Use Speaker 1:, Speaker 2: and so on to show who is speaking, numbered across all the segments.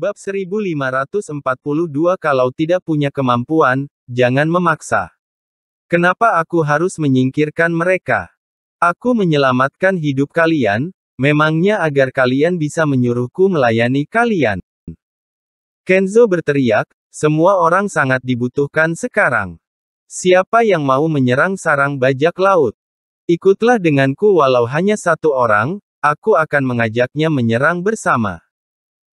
Speaker 1: Bab 1542 Kalau tidak punya kemampuan, jangan memaksa. Kenapa aku harus menyingkirkan mereka? Aku menyelamatkan hidup kalian, memangnya agar kalian bisa menyuruhku melayani kalian. Kenzo berteriak, semua orang sangat dibutuhkan sekarang. Siapa yang mau menyerang sarang bajak laut? Ikutlah denganku walau hanya satu orang, aku akan mengajaknya menyerang bersama.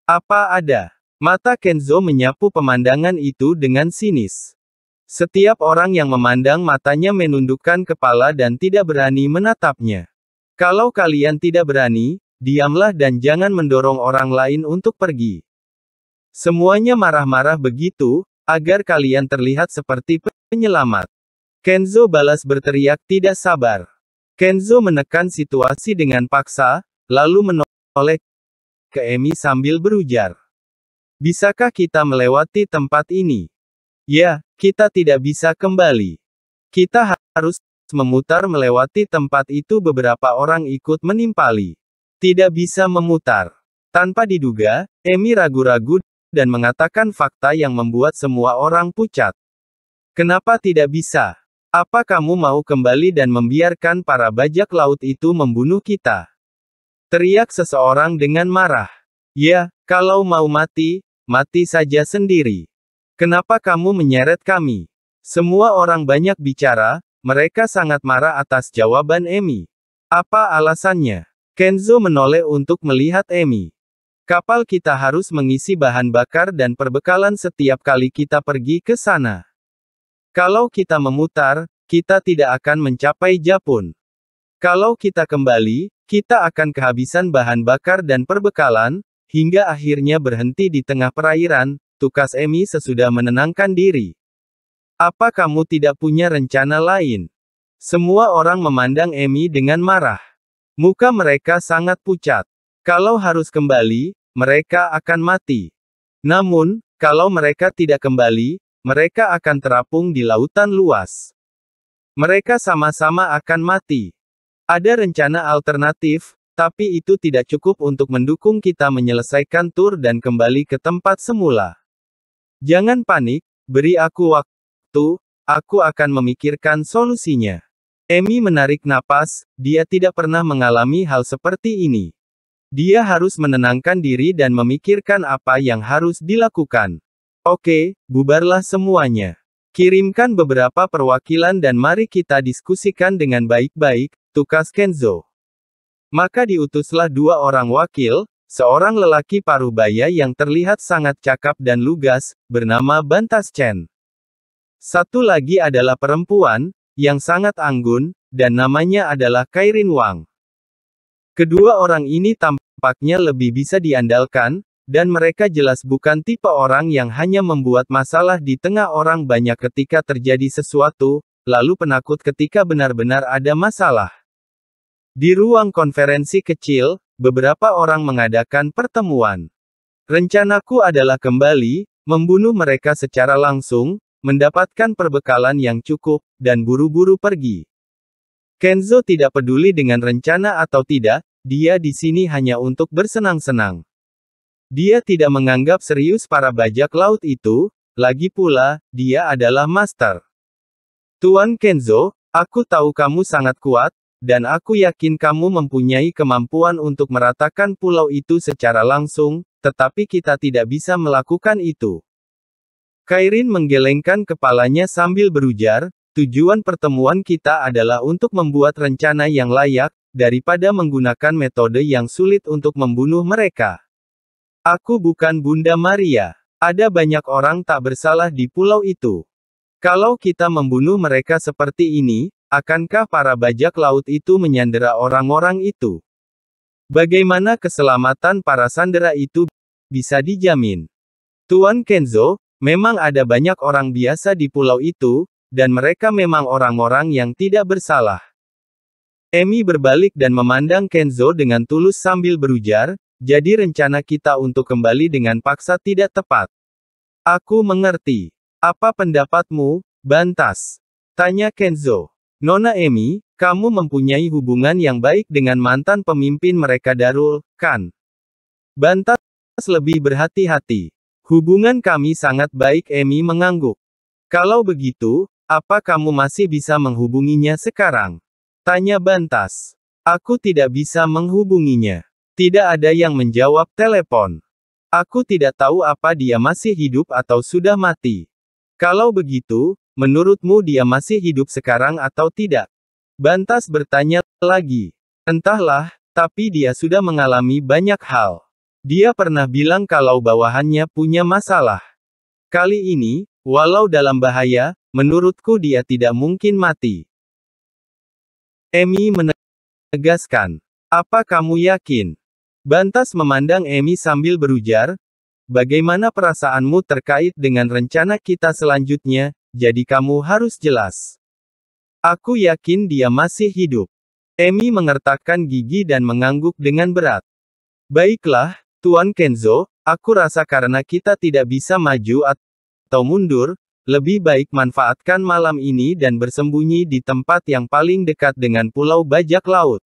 Speaker 1: Apa ada? Mata Kenzo menyapu pemandangan itu dengan sinis. Setiap orang yang memandang matanya menundukkan kepala dan tidak berani menatapnya. Kalau kalian tidak berani, diamlah dan jangan mendorong orang lain untuk pergi. Semuanya marah-marah begitu, agar kalian terlihat seperti penyelamat. Kenzo balas berteriak tidak sabar. Kenzo menekan situasi dengan paksa, lalu menoleh ke Emi sambil berujar. Bisakah kita melewati tempat ini? Ya, kita tidak bisa kembali. Kita harus memutar melewati tempat itu beberapa orang ikut menimpali. Tidak bisa memutar. Tanpa diduga, Emi ragu-ragu dan mengatakan fakta yang membuat semua orang pucat. Kenapa tidak bisa? Apa kamu mau kembali dan membiarkan para bajak laut itu membunuh kita? Teriak seseorang dengan marah. Ya, kalau mau mati, mati saja sendiri. Kenapa kamu menyeret kami? Semua orang banyak bicara, mereka sangat marah atas jawaban Emi. Apa alasannya? Kenzo menoleh untuk melihat Emi. Kapal kita harus mengisi bahan bakar dan perbekalan setiap kali kita pergi ke sana. Kalau kita memutar, kita tidak akan mencapai Japun. Kalau kita kembali, kita akan kehabisan bahan bakar dan perbekalan, hingga akhirnya berhenti di tengah perairan, tukas Emi sesudah menenangkan diri. Apa kamu tidak punya rencana lain? Semua orang memandang Emi dengan marah. Muka mereka sangat pucat. Kalau harus kembali, mereka akan mati. Namun, kalau mereka tidak kembali, mereka akan terapung di lautan luas. Mereka sama-sama akan mati. Ada rencana alternatif, tapi itu tidak cukup untuk mendukung kita menyelesaikan tur dan kembali ke tempat semula. Jangan panik, beri aku waktu, aku akan memikirkan solusinya. Emi menarik napas, dia tidak pernah mengalami hal seperti ini. Dia harus menenangkan diri dan memikirkan apa yang harus dilakukan. Oke, bubarlah semuanya. Kirimkan beberapa perwakilan dan mari kita diskusikan dengan baik-baik, tukas Kenzo. Maka diutuslah dua orang wakil, seorang lelaki paruh baya yang terlihat sangat cakap dan lugas, bernama Bantas Chen. Satu lagi adalah perempuan, yang sangat anggun, dan namanya adalah Kairin Wang. Kedua orang ini tampaknya lebih bisa diandalkan, dan mereka jelas bukan tipe orang yang hanya membuat masalah di tengah orang banyak ketika terjadi sesuatu, lalu penakut ketika benar-benar ada masalah. Di ruang konferensi kecil, beberapa orang mengadakan pertemuan. Rencanaku adalah kembali, membunuh mereka secara langsung, mendapatkan perbekalan yang cukup, dan buru-buru pergi. Kenzo tidak peduli dengan rencana atau tidak, dia di sini hanya untuk bersenang-senang. Dia tidak menganggap serius para bajak laut itu, lagi pula, dia adalah master. Tuan Kenzo, aku tahu kamu sangat kuat, dan aku yakin kamu mempunyai kemampuan untuk meratakan pulau itu secara langsung, tetapi kita tidak bisa melakukan itu. Kairin menggelengkan kepalanya sambil berujar, tujuan pertemuan kita adalah untuk membuat rencana yang layak, daripada menggunakan metode yang sulit untuk membunuh mereka. Aku bukan Bunda Maria. Ada banyak orang tak bersalah di pulau itu. Kalau kita membunuh mereka seperti ini, akankah para bajak laut itu menyandera orang-orang itu? Bagaimana keselamatan para sandera itu bisa dijamin? Tuan Kenzo, memang ada banyak orang biasa di pulau itu, dan mereka memang orang-orang yang tidak bersalah. Emi berbalik dan memandang Kenzo dengan tulus sambil berujar, jadi rencana kita untuk kembali dengan paksa tidak tepat. Aku mengerti. Apa pendapatmu, Bantas? Tanya Kenzo. Nona Emi, kamu mempunyai hubungan yang baik dengan mantan pemimpin mereka Darul, kan? Bantas lebih berhati-hati. Hubungan kami sangat baik Emi mengangguk. Kalau begitu, apa kamu masih bisa menghubunginya sekarang? Tanya Bantas. Aku tidak bisa menghubunginya. Tidak ada yang menjawab telepon. Aku tidak tahu apa dia masih hidup atau sudah mati. Kalau begitu, menurutmu dia masih hidup sekarang atau tidak? Bantas bertanya lagi. Entahlah, tapi dia sudah mengalami banyak hal. Dia pernah bilang kalau bawahannya punya masalah. Kali ini, walau dalam bahaya, menurutku dia tidak mungkin mati. Emi menegaskan, apa kamu yakin? Bantas memandang Emi sambil berujar, Bagaimana perasaanmu terkait dengan rencana kita selanjutnya, jadi kamu harus jelas. Aku yakin dia masih hidup. Emi mengertakkan gigi dan mengangguk dengan berat. Baiklah, Tuan Kenzo, aku rasa karena kita tidak bisa maju atau mundur, lebih baik manfaatkan malam ini dan bersembunyi di tempat yang paling dekat dengan Pulau Bajak Laut.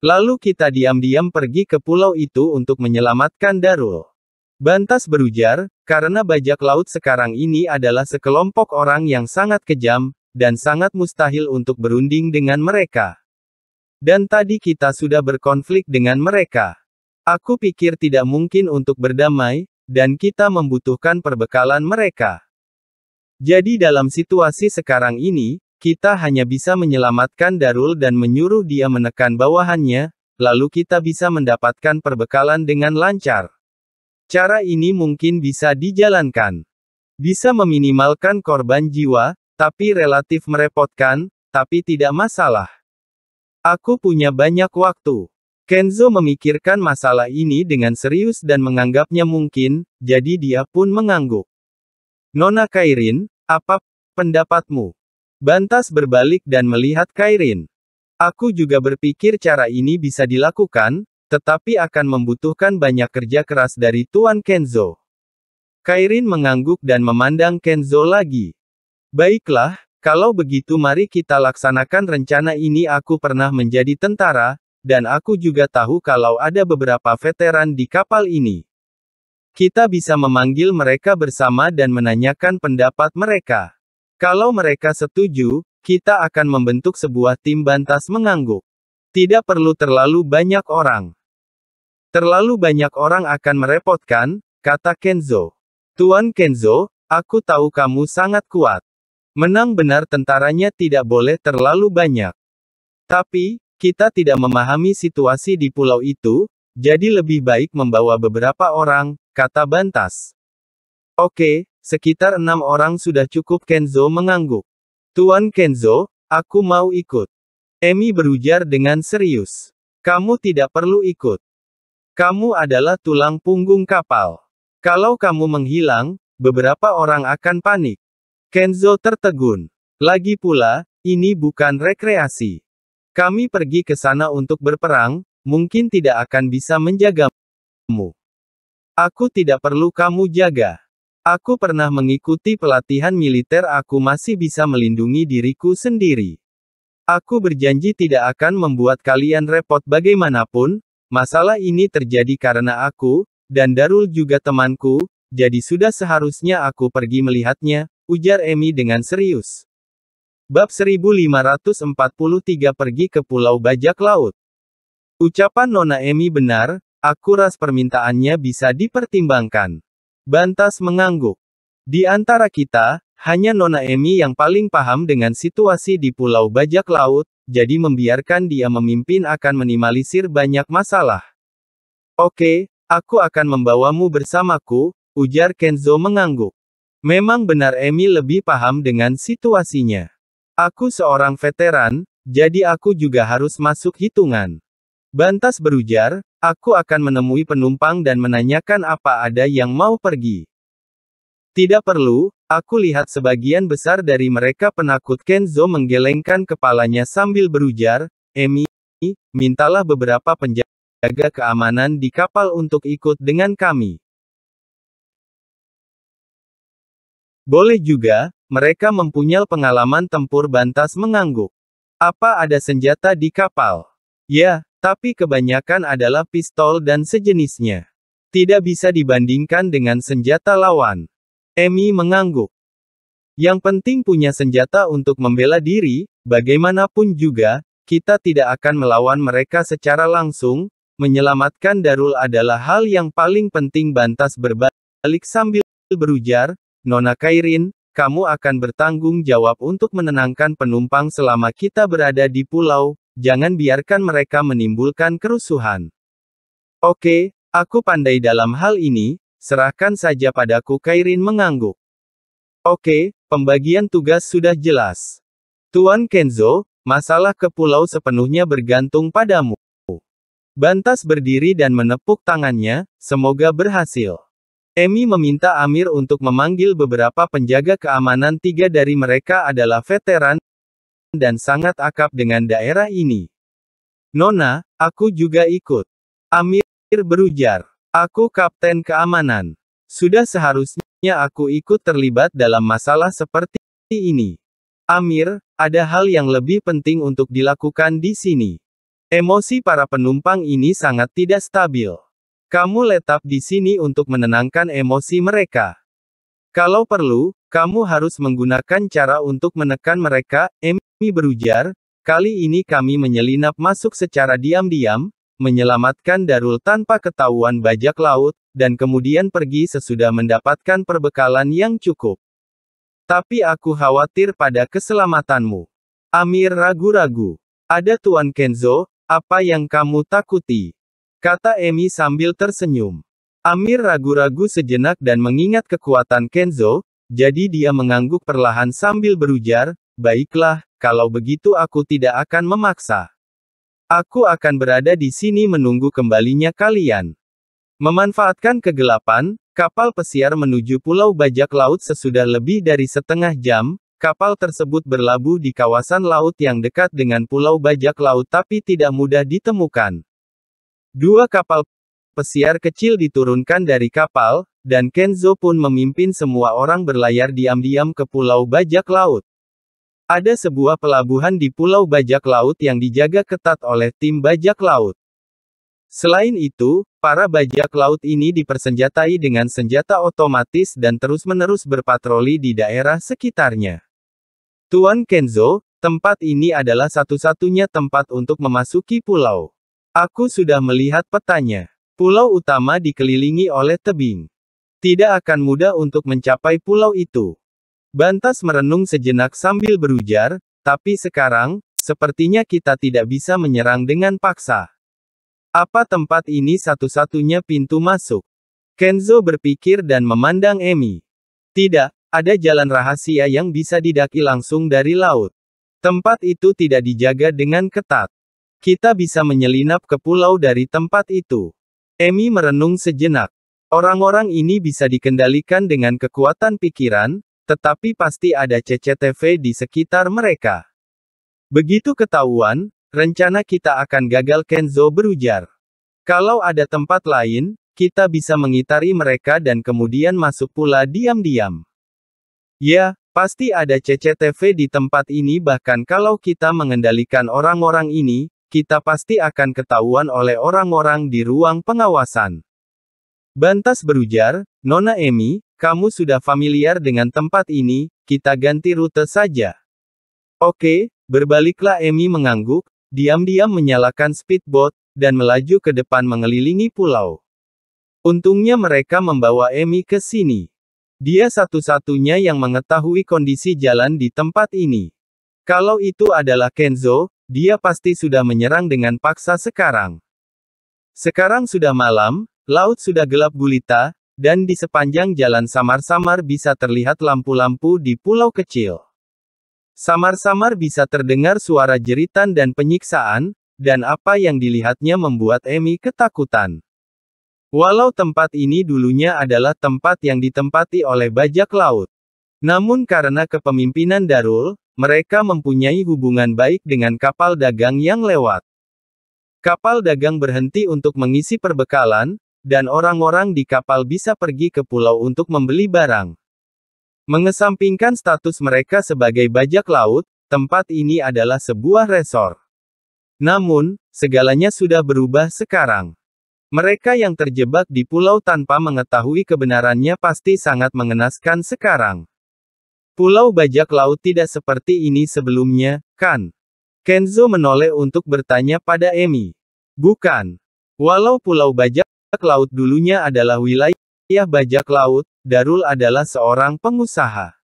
Speaker 1: Lalu kita diam-diam pergi ke pulau itu untuk menyelamatkan Darul. Bantas berujar, karena bajak laut sekarang ini adalah sekelompok orang yang sangat kejam, dan sangat mustahil untuk berunding dengan mereka. Dan tadi kita sudah berkonflik dengan mereka. Aku pikir tidak mungkin untuk berdamai, dan kita membutuhkan perbekalan mereka. Jadi dalam situasi sekarang ini, kita hanya bisa menyelamatkan Darul dan menyuruh dia menekan bawahannya, lalu kita bisa mendapatkan perbekalan dengan lancar. Cara ini mungkin bisa dijalankan. Bisa meminimalkan korban jiwa, tapi relatif merepotkan, tapi tidak masalah. Aku punya banyak waktu. Kenzo memikirkan masalah ini dengan serius dan menganggapnya mungkin, jadi dia pun mengangguk. Nona Kairin, apa pendapatmu? Bantas berbalik dan melihat Kairin. Aku juga berpikir cara ini bisa dilakukan, tetapi akan membutuhkan banyak kerja keras dari Tuan Kenzo. Kairin mengangguk dan memandang Kenzo lagi. Baiklah, kalau begitu mari kita laksanakan rencana ini aku pernah menjadi tentara, dan aku juga tahu kalau ada beberapa veteran di kapal ini. Kita bisa memanggil mereka bersama dan menanyakan pendapat mereka. Kalau mereka setuju, kita akan membentuk sebuah tim bantas mengangguk. Tidak perlu terlalu banyak orang. Terlalu banyak orang akan merepotkan, kata Kenzo. Tuan Kenzo, aku tahu kamu sangat kuat. Menang benar tentaranya tidak boleh terlalu banyak. Tapi, kita tidak memahami situasi di pulau itu, jadi lebih baik membawa beberapa orang, kata Bantas. Oke, Sekitar enam orang sudah cukup Kenzo mengangguk. Tuan Kenzo, aku mau ikut. Emi berujar dengan serius. Kamu tidak perlu ikut. Kamu adalah tulang punggung kapal. Kalau kamu menghilang, beberapa orang akan panik. Kenzo tertegun. Lagi pula, ini bukan rekreasi. Kami pergi ke sana untuk berperang, mungkin tidak akan bisa menjagamu. Aku tidak perlu kamu jaga. Aku pernah mengikuti pelatihan militer aku masih bisa melindungi diriku sendiri. Aku berjanji tidak akan membuat kalian repot bagaimanapun, masalah ini terjadi karena aku, dan Darul juga temanku, jadi sudah seharusnya aku pergi melihatnya, ujar Emi dengan serius. Bab 1543 pergi ke Pulau Bajak Laut. Ucapan Nona Emi benar, Aku ras permintaannya bisa dipertimbangkan. Bantas mengangguk. Di antara kita, hanya Nona Emi yang paling paham dengan situasi di Pulau Bajak Laut, jadi membiarkan dia memimpin akan minimalisir banyak masalah. Oke, aku akan membawamu bersamaku, ujar Kenzo mengangguk. Memang benar Emi lebih paham dengan situasinya. Aku seorang veteran, jadi aku juga harus masuk hitungan. Bantas berujar, Aku akan menemui penumpang dan menanyakan apa ada yang mau pergi. Tidak perlu, aku lihat sebagian besar dari mereka penakut Kenzo menggelengkan kepalanya sambil berujar, Emi, mintalah beberapa penjaga keamanan di kapal untuk ikut dengan kami. Boleh juga, mereka mempunyai pengalaman tempur bantas mengangguk. Apa ada senjata di kapal? Ya, tapi kebanyakan adalah pistol dan sejenisnya. Tidak bisa dibandingkan dengan senjata lawan. Emi mengangguk. Yang penting punya senjata untuk membela diri, bagaimanapun juga, kita tidak akan melawan mereka secara langsung, menyelamatkan Darul adalah hal yang paling penting bantas berbalik sambil berujar, Nona Kairin, kamu akan bertanggung jawab untuk menenangkan penumpang selama kita berada di pulau, Jangan biarkan mereka menimbulkan kerusuhan. Oke, aku pandai dalam hal ini, serahkan saja padaku Kairin mengangguk. Oke, pembagian tugas sudah jelas. Tuan Kenzo, masalah ke pulau sepenuhnya bergantung padamu. Bantas berdiri dan menepuk tangannya, semoga berhasil. Emi meminta Amir untuk memanggil beberapa penjaga keamanan tiga dari mereka adalah veteran, dan sangat akrab dengan daerah ini. Nona, aku juga ikut. Amir berujar, aku kapten keamanan. Sudah seharusnya aku ikut terlibat dalam masalah seperti ini. Amir, ada hal yang lebih penting untuk dilakukan di sini. Emosi para penumpang ini sangat tidak stabil. Kamu letak di sini untuk menenangkan emosi mereka. Kalau perlu, kamu harus menggunakan cara untuk menekan mereka, Mi berujar, kali ini kami menyelinap masuk secara diam-diam, menyelamatkan Darul tanpa ketahuan bajak laut, dan kemudian pergi sesudah mendapatkan perbekalan yang cukup. Tapi aku khawatir pada keselamatanmu. Amir ragu-ragu. Ada Tuan Kenzo, apa yang kamu takuti? Kata Emi sambil tersenyum. Amir ragu-ragu sejenak dan mengingat kekuatan Kenzo, jadi dia mengangguk perlahan sambil berujar, Baiklah, kalau begitu aku tidak akan memaksa. Aku akan berada di sini menunggu kembalinya kalian. Memanfaatkan kegelapan, kapal pesiar menuju Pulau Bajak Laut sesudah lebih dari setengah jam, kapal tersebut berlabuh di kawasan laut yang dekat dengan Pulau Bajak Laut tapi tidak mudah ditemukan. Dua kapal pesiar kecil diturunkan dari kapal, dan Kenzo pun memimpin semua orang berlayar diam-diam ke Pulau Bajak Laut. Ada sebuah pelabuhan di Pulau Bajak Laut yang dijaga ketat oleh tim bajak laut. Selain itu, para bajak laut ini dipersenjatai dengan senjata otomatis dan terus-menerus berpatroli di daerah sekitarnya. Tuan Kenzo, tempat ini adalah satu-satunya tempat untuk memasuki pulau. Aku sudah melihat petanya. Pulau utama dikelilingi oleh tebing. Tidak akan mudah untuk mencapai pulau itu. Bantas merenung sejenak sambil berujar, tapi sekarang, sepertinya kita tidak bisa menyerang dengan paksa. Apa tempat ini satu-satunya pintu masuk? Kenzo berpikir dan memandang Emi. Tidak, ada jalan rahasia yang bisa didaki langsung dari laut. Tempat itu tidak dijaga dengan ketat. Kita bisa menyelinap ke pulau dari tempat itu. Emi merenung sejenak. Orang-orang ini bisa dikendalikan dengan kekuatan pikiran, tetapi pasti ada CCTV di sekitar mereka. Begitu ketahuan, rencana kita akan gagal Kenzo berujar. Kalau ada tempat lain, kita bisa mengitari mereka dan kemudian masuk pula diam-diam. Ya, pasti ada CCTV di tempat ini bahkan kalau kita mengendalikan orang-orang ini, kita pasti akan ketahuan oleh orang-orang di ruang pengawasan. Bantas berujar, Nona Emi, kamu sudah familiar dengan tempat ini, kita ganti rute saja. Oke, berbaliklah Emi mengangguk, diam-diam menyalakan speedboat, dan melaju ke depan mengelilingi pulau. Untungnya mereka membawa Emi ke sini. Dia satu-satunya yang mengetahui kondisi jalan di tempat ini. Kalau itu adalah Kenzo, dia pasti sudah menyerang dengan paksa sekarang. Sekarang sudah malam, Laut sudah gelap gulita, dan di sepanjang jalan samar-samar bisa terlihat lampu-lampu di pulau kecil. Samar-samar bisa terdengar suara jeritan dan penyiksaan, dan apa yang dilihatnya membuat Emi ketakutan. Walau tempat ini dulunya adalah tempat yang ditempati oleh bajak laut. Namun karena kepemimpinan Darul, mereka mempunyai hubungan baik dengan kapal dagang yang lewat. Kapal dagang berhenti untuk mengisi perbekalan, dan orang-orang di kapal bisa pergi ke pulau untuk membeli barang. Mengesampingkan status mereka sebagai bajak laut, tempat ini adalah sebuah resor. Namun, segalanya sudah berubah sekarang. Mereka yang terjebak di pulau tanpa mengetahui kebenarannya pasti sangat mengenaskan sekarang. Pulau bajak laut tidak seperti ini sebelumnya, kan? Kenzo menoleh untuk bertanya pada Emi. Bukan. Walau pulau bajak Bajak laut dulunya adalah wilayah bajak laut, Darul adalah seorang pengusaha.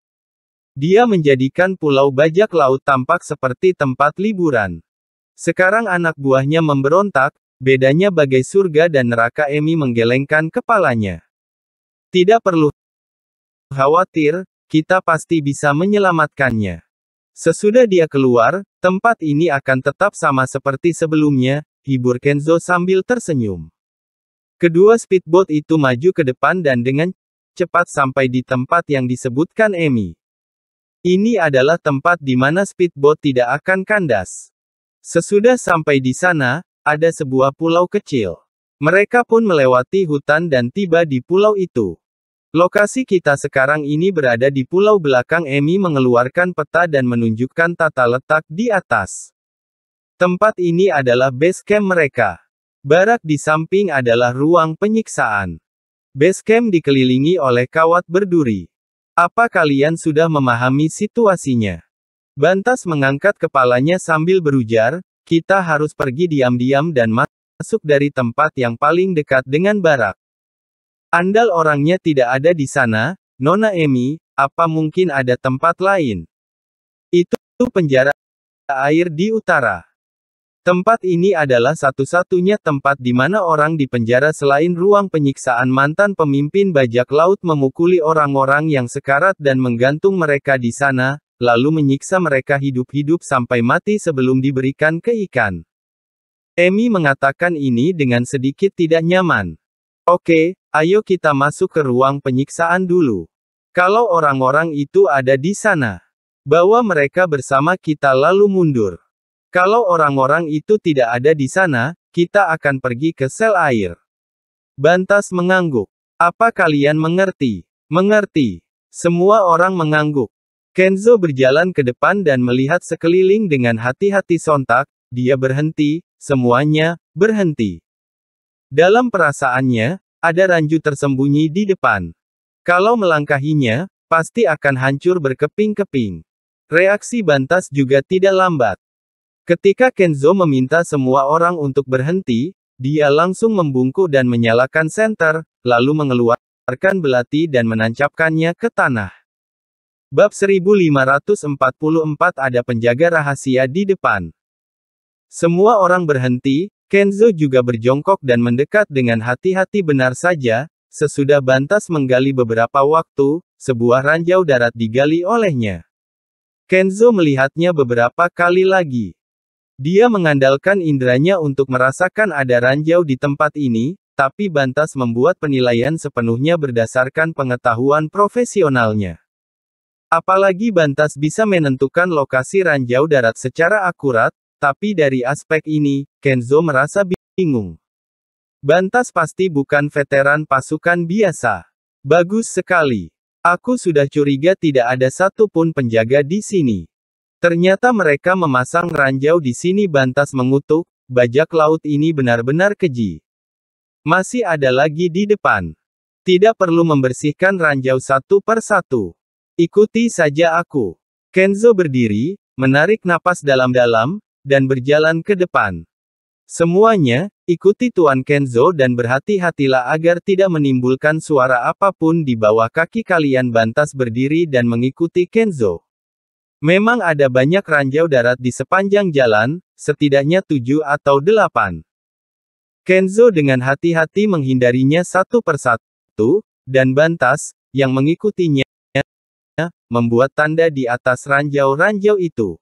Speaker 1: Dia menjadikan pulau bajak laut tampak seperti tempat liburan. Sekarang anak buahnya memberontak, bedanya bagai surga dan neraka Emi menggelengkan kepalanya. Tidak perlu khawatir, kita pasti bisa menyelamatkannya. Sesudah dia keluar, tempat ini akan tetap sama seperti sebelumnya, hibur Kenzo sambil tersenyum. Kedua speedboat itu maju ke depan dan dengan cepat sampai di tempat yang disebutkan Emi. Ini adalah tempat di mana speedboat tidak akan kandas. Sesudah sampai di sana, ada sebuah pulau kecil. Mereka pun melewati hutan dan tiba di pulau itu. Lokasi kita sekarang ini berada di pulau belakang Emi mengeluarkan peta dan menunjukkan tata letak di atas. Tempat ini adalah base camp mereka. Barak di samping adalah ruang penyiksaan. Basecamp dikelilingi oleh kawat berduri. Apa kalian sudah memahami situasinya? Bantas mengangkat kepalanya sambil berujar, kita harus pergi diam-diam dan masuk dari tempat yang paling dekat dengan barak. Andal orangnya tidak ada di sana, Nona Emi, apa mungkin ada tempat lain? Itu penjara air di utara. Tempat ini adalah satu-satunya tempat di mana orang di penjara selain ruang penyiksaan mantan pemimpin bajak laut memukuli orang-orang yang sekarat dan menggantung mereka di sana, lalu menyiksa mereka hidup-hidup sampai mati sebelum diberikan ke ikan. Emi mengatakan ini dengan sedikit tidak nyaman. Oke, ayo kita masuk ke ruang penyiksaan dulu. Kalau orang-orang itu ada di sana, bawa mereka bersama kita lalu mundur. Kalau orang-orang itu tidak ada di sana, kita akan pergi ke sel air. Bantas mengangguk. Apa kalian mengerti? Mengerti. Semua orang mengangguk. Kenzo berjalan ke depan dan melihat sekeliling dengan hati-hati sontak, dia berhenti, semuanya, berhenti. Dalam perasaannya, ada ranju tersembunyi di depan. Kalau melangkahinya, pasti akan hancur berkeping-keping. Reaksi Bantas juga tidak lambat. Ketika Kenzo meminta semua orang untuk berhenti, dia langsung membungkuk dan menyalakan senter, lalu mengeluarkan belati dan menancapkannya ke tanah. Bab 1544 ada penjaga rahasia di depan. Semua orang berhenti, Kenzo juga berjongkok dan mendekat dengan hati-hati benar saja, sesudah Bantas menggali beberapa waktu, sebuah ranjau darat digali olehnya. Kenzo melihatnya beberapa kali lagi. Dia mengandalkan inderanya untuk merasakan ada ranjau di tempat ini, tapi Bantas membuat penilaian sepenuhnya berdasarkan pengetahuan profesionalnya. Apalagi Bantas bisa menentukan lokasi ranjau darat secara akurat, tapi dari aspek ini, Kenzo merasa bingung. Bantas pasti bukan veteran pasukan biasa. Bagus sekali. Aku sudah curiga tidak ada satupun penjaga di sini. Ternyata mereka memasang ranjau di sini Bantas mengutuk, bajak laut ini benar-benar keji. Masih ada lagi di depan. Tidak perlu membersihkan ranjau satu per satu. Ikuti saja aku. Kenzo berdiri, menarik napas dalam-dalam, dan berjalan ke depan. Semuanya, ikuti Tuan Kenzo dan berhati-hatilah agar tidak menimbulkan suara apapun di bawah kaki kalian Bantas berdiri dan mengikuti Kenzo. Memang ada banyak ranjau darat di sepanjang jalan, setidaknya tujuh atau delapan. Kenzo dengan hati-hati menghindarinya satu persatu, dan Bantas, yang mengikutinya, membuat tanda di atas ranjau-ranjau itu.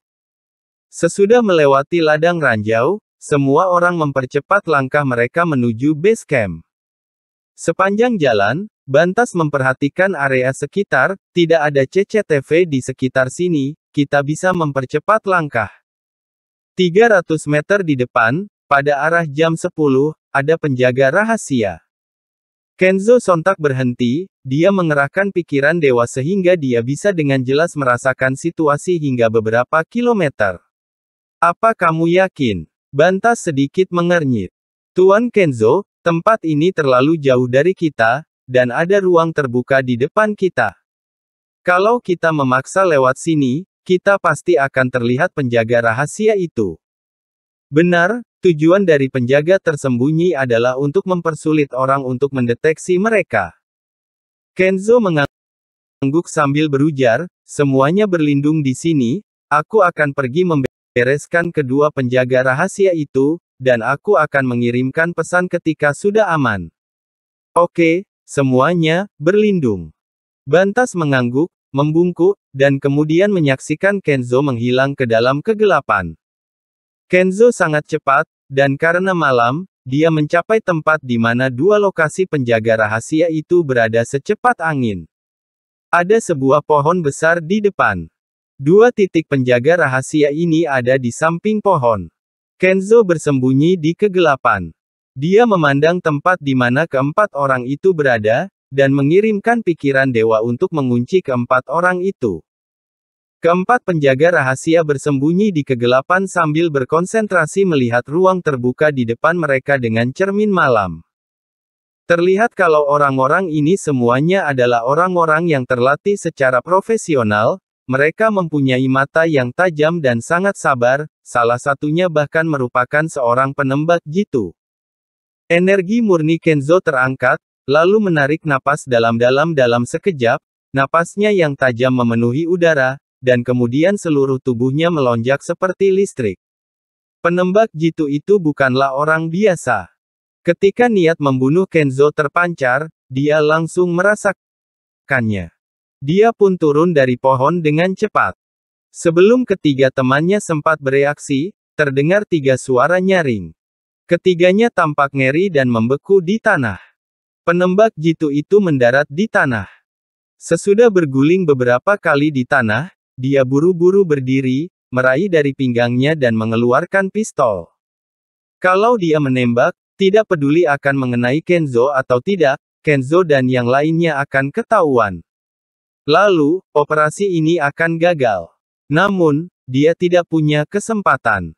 Speaker 1: Sesudah melewati ladang ranjau, semua orang mempercepat langkah mereka menuju base camp. Sepanjang jalan, Bantas memperhatikan area sekitar, tidak ada CCTV di sekitar sini, kita bisa mempercepat langkah. 300 meter di depan, pada arah jam 10, ada penjaga rahasia. Kenzo sontak berhenti, dia mengerahkan pikiran dewa sehingga dia bisa dengan jelas merasakan situasi hingga beberapa kilometer. Apa kamu yakin? Bantas sedikit mengernyit. Tuan Kenzo, tempat ini terlalu jauh dari kita, dan ada ruang terbuka di depan kita. Kalau kita memaksa lewat sini, kita pasti akan terlihat penjaga rahasia itu. Benar, tujuan dari penjaga tersembunyi adalah untuk mempersulit orang untuk mendeteksi mereka. Kenzo mengangguk sambil berujar, semuanya berlindung di sini, aku akan pergi membereskan kedua penjaga rahasia itu, dan aku akan mengirimkan pesan ketika sudah aman. Oke, semuanya, berlindung. Bantas mengangguk, membungkuk, dan kemudian menyaksikan Kenzo menghilang ke dalam kegelapan. Kenzo sangat cepat, dan karena malam, dia mencapai tempat di mana dua lokasi penjaga rahasia itu berada secepat angin. Ada sebuah pohon besar di depan. Dua titik penjaga rahasia ini ada di samping pohon. Kenzo bersembunyi di kegelapan. Dia memandang tempat di mana keempat orang itu berada, dan mengirimkan pikiran dewa untuk mengunci keempat orang itu. Keempat penjaga rahasia bersembunyi di kegelapan sambil berkonsentrasi melihat ruang terbuka di depan mereka dengan cermin malam. Terlihat kalau orang-orang ini semuanya adalah orang-orang yang terlatih secara profesional, mereka mempunyai mata yang tajam dan sangat sabar, salah satunya bahkan merupakan seorang penembak jitu. Energi murni Kenzo terangkat, Lalu menarik napas dalam-dalam dalam sekejap, napasnya yang tajam memenuhi udara, dan kemudian seluruh tubuhnya melonjak seperti listrik. Penembak jitu itu bukanlah orang biasa. Ketika niat membunuh Kenzo terpancar, dia langsung merasakannya. Dia pun turun dari pohon dengan cepat. Sebelum ketiga temannya sempat bereaksi, terdengar tiga suara nyaring. Ketiganya tampak ngeri dan membeku di tanah. Penembak jitu itu mendarat di tanah. Sesudah berguling beberapa kali di tanah, dia buru-buru berdiri, meraih dari pinggangnya dan mengeluarkan pistol. Kalau dia menembak, tidak peduli akan mengenai Kenzo atau tidak, Kenzo dan yang lainnya akan ketahuan. Lalu, operasi ini akan gagal. Namun, dia tidak punya kesempatan.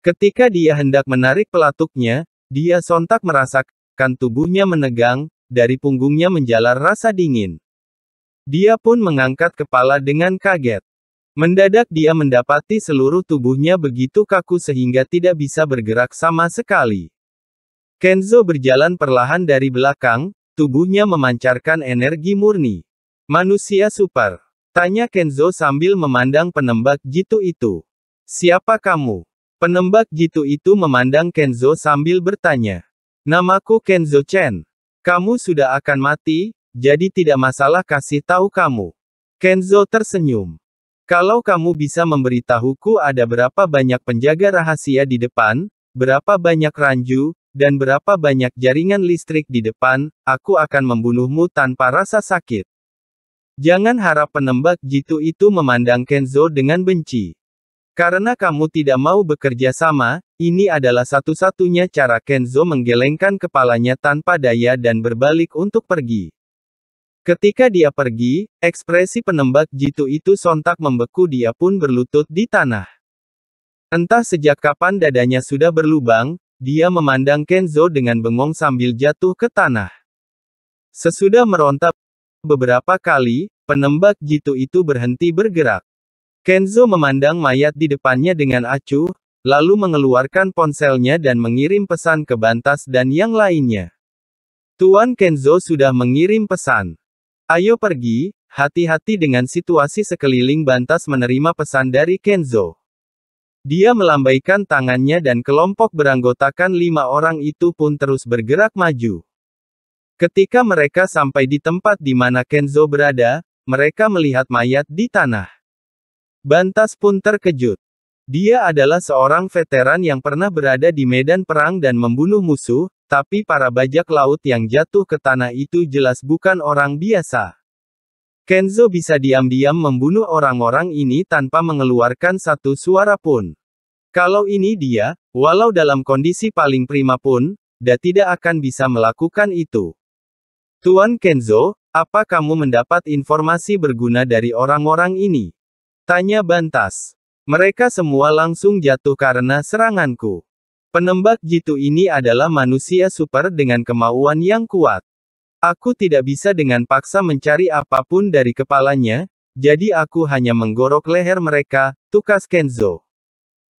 Speaker 1: Ketika dia hendak menarik pelatuknya, dia sontak merasak Kan tubuhnya menegang, dari punggungnya menjalar rasa dingin. Dia pun mengangkat kepala dengan kaget. Mendadak dia mendapati seluruh tubuhnya begitu kaku sehingga tidak bisa bergerak sama sekali. Kenzo berjalan perlahan dari belakang, tubuhnya memancarkan energi murni. Manusia super. Tanya Kenzo sambil memandang penembak jitu itu. Siapa kamu? Penembak jitu itu memandang Kenzo sambil bertanya. Namaku Kenzo Chen. Kamu sudah akan mati, jadi tidak masalah kasih tahu kamu. Kenzo tersenyum. Kalau kamu bisa memberitahuku ada berapa banyak penjaga rahasia di depan, berapa banyak ranju, dan berapa banyak jaringan listrik di depan, aku akan membunuhmu tanpa rasa sakit. Jangan harap penembak jitu itu memandang Kenzo dengan benci. Karena kamu tidak mau bekerja sama, ini adalah satu-satunya cara Kenzo menggelengkan kepalanya tanpa daya dan berbalik untuk pergi. Ketika dia pergi, ekspresi penembak jitu itu sontak membeku dia pun berlutut di tanah. Entah sejak kapan dadanya sudah berlubang, dia memandang Kenzo dengan bengong sambil jatuh ke tanah. Sesudah meronta beberapa kali, penembak jitu itu berhenti bergerak. Kenzo memandang mayat di depannya dengan acuh, lalu mengeluarkan ponselnya dan mengirim pesan ke Bantas dan yang lainnya. Tuan Kenzo sudah mengirim pesan. Ayo pergi, hati-hati dengan situasi sekeliling Bantas menerima pesan dari Kenzo. Dia melambaikan tangannya dan kelompok beranggotakan lima orang itu pun terus bergerak maju. Ketika mereka sampai di tempat di mana Kenzo berada, mereka melihat mayat di tanah. Bantas pun terkejut. Dia adalah seorang veteran yang pernah berada di medan perang dan membunuh musuh, tapi para bajak laut yang jatuh ke tanah itu jelas bukan orang biasa. Kenzo bisa diam-diam membunuh orang-orang ini tanpa mengeluarkan satu suara pun. Kalau ini dia, walau dalam kondisi paling prima pun, dia tidak akan bisa melakukan itu. Tuan Kenzo, apa kamu mendapat informasi berguna dari orang-orang ini? Tanya Bantas. Mereka semua langsung jatuh karena seranganku. Penembak jitu ini adalah manusia super dengan kemauan yang kuat. Aku tidak bisa dengan paksa mencari apapun dari kepalanya, jadi aku hanya menggorok leher mereka, tukas Kenzo.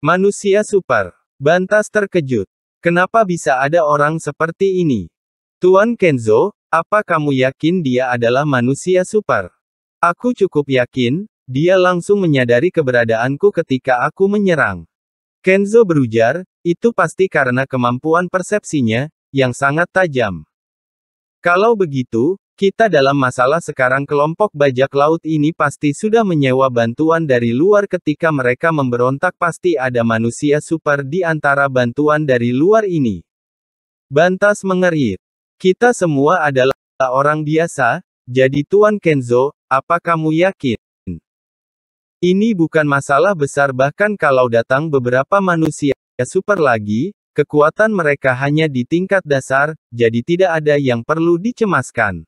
Speaker 1: Manusia super. Bantas terkejut. Kenapa bisa ada orang seperti ini? Tuan Kenzo, apa kamu yakin dia adalah manusia super? Aku cukup yakin, dia langsung menyadari keberadaanku ketika aku menyerang. Kenzo berujar, itu pasti karena kemampuan persepsinya, yang sangat tajam. Kalau begitu, kita dalam masalah sekarang kelompok bajak laut ini pasti sudah menyewa bantuan dari luar ketika mereka memberontak pasti ada manusia super di antara bantuan dari luar ini. Bantas mengerit. Kita semua adalah orang biasa, jadi Tuan Kenzo, apa kamu yakin? Ini bukan masalah besar bahkan kalau datang beberapa manusia super lagi, kekuatan mereka hanya di tingkat dasar, jadi tidak ada yang perlu dicemaskan.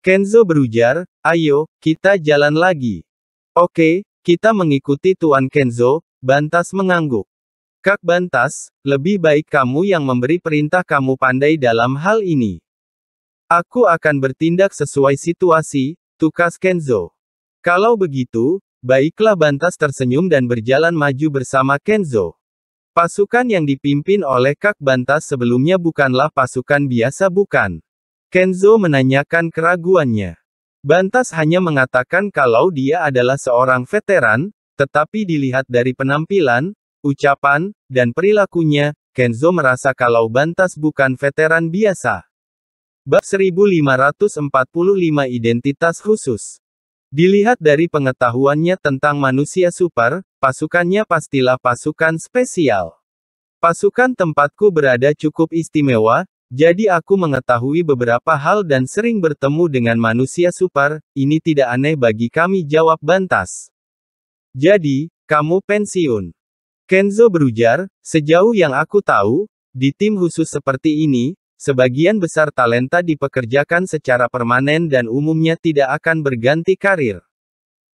Speaker 1: Kenzo berujar, ayo, kita jalan lagi. Oke, kita mengikuti Tuan Kenzo, Bantas mengangguk. Kak Bantas, lebih baik kamu yang memberi perintah kamu pandai dalam hal ini. Aku akan bertindak sesuai situasi, tukas Kenzo. Kalau begitu, Baiklah Bantas tersenyum dan berjalan maju bersama Kenzo. Pasukan yang dipimpin oleh Kak Bantas sebelumnya bukanlah pasukan biasa bukan. Kenzo menanyakan keraguannya. Bantas hanya mengatakan kalau dia adalah seorang veteran, tetapi dilihat dari penampilan, ucapan, dan perilakunya, Kenzo merasa kalau Bantas bukan veteran biasa. Bab 1545 Identitas Khusus Dilihat dari pengetahuannya tentang manusia super, pasukannya pastilah pasukan spesial. Pasukan tempatku berada cukup istimewa, jadi aku mengetahui beberapa hal dan sering bertemu dengan manusia super, ini tidak aneh bagi kami jawab Bantas. Jadi, kamu pensiun. Kenzo berujar, sejauh yang aku tahu, di tim khusus seperti ini, Sebagian besar talenta dipekerjakan secara permanen dan umumnya tidak akan berganti karir.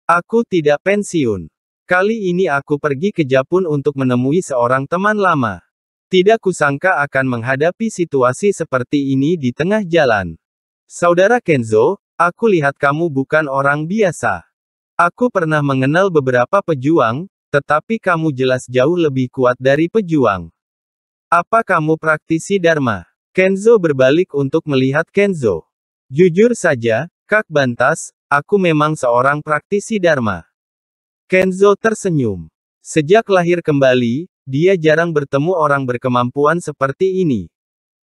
Speaker 1: Aku tidak pensiun. Kali ini aku pergi ke Japun untuk menemui seorang teman lama. Tidak kusangka akan menghadapi situasi seperti ini di tengah jalan. Saudara Kenzo, aku lihat kamu bukan orang biasa. Aku pernah mengenal beberapa pejuang, tetapi kamu jelas jauh lebih kuat dari pejuang. Apa kamu praktisi Dharma? Kenzo berbalik untuk melihat Kenzo. Jujur saja, Kak Bantas, aku memang seorang praktisi Dharma. Kenzo tersenyum. Sejak lahir kembali, dia jarang bertemu orang berkemampuan seperti ini.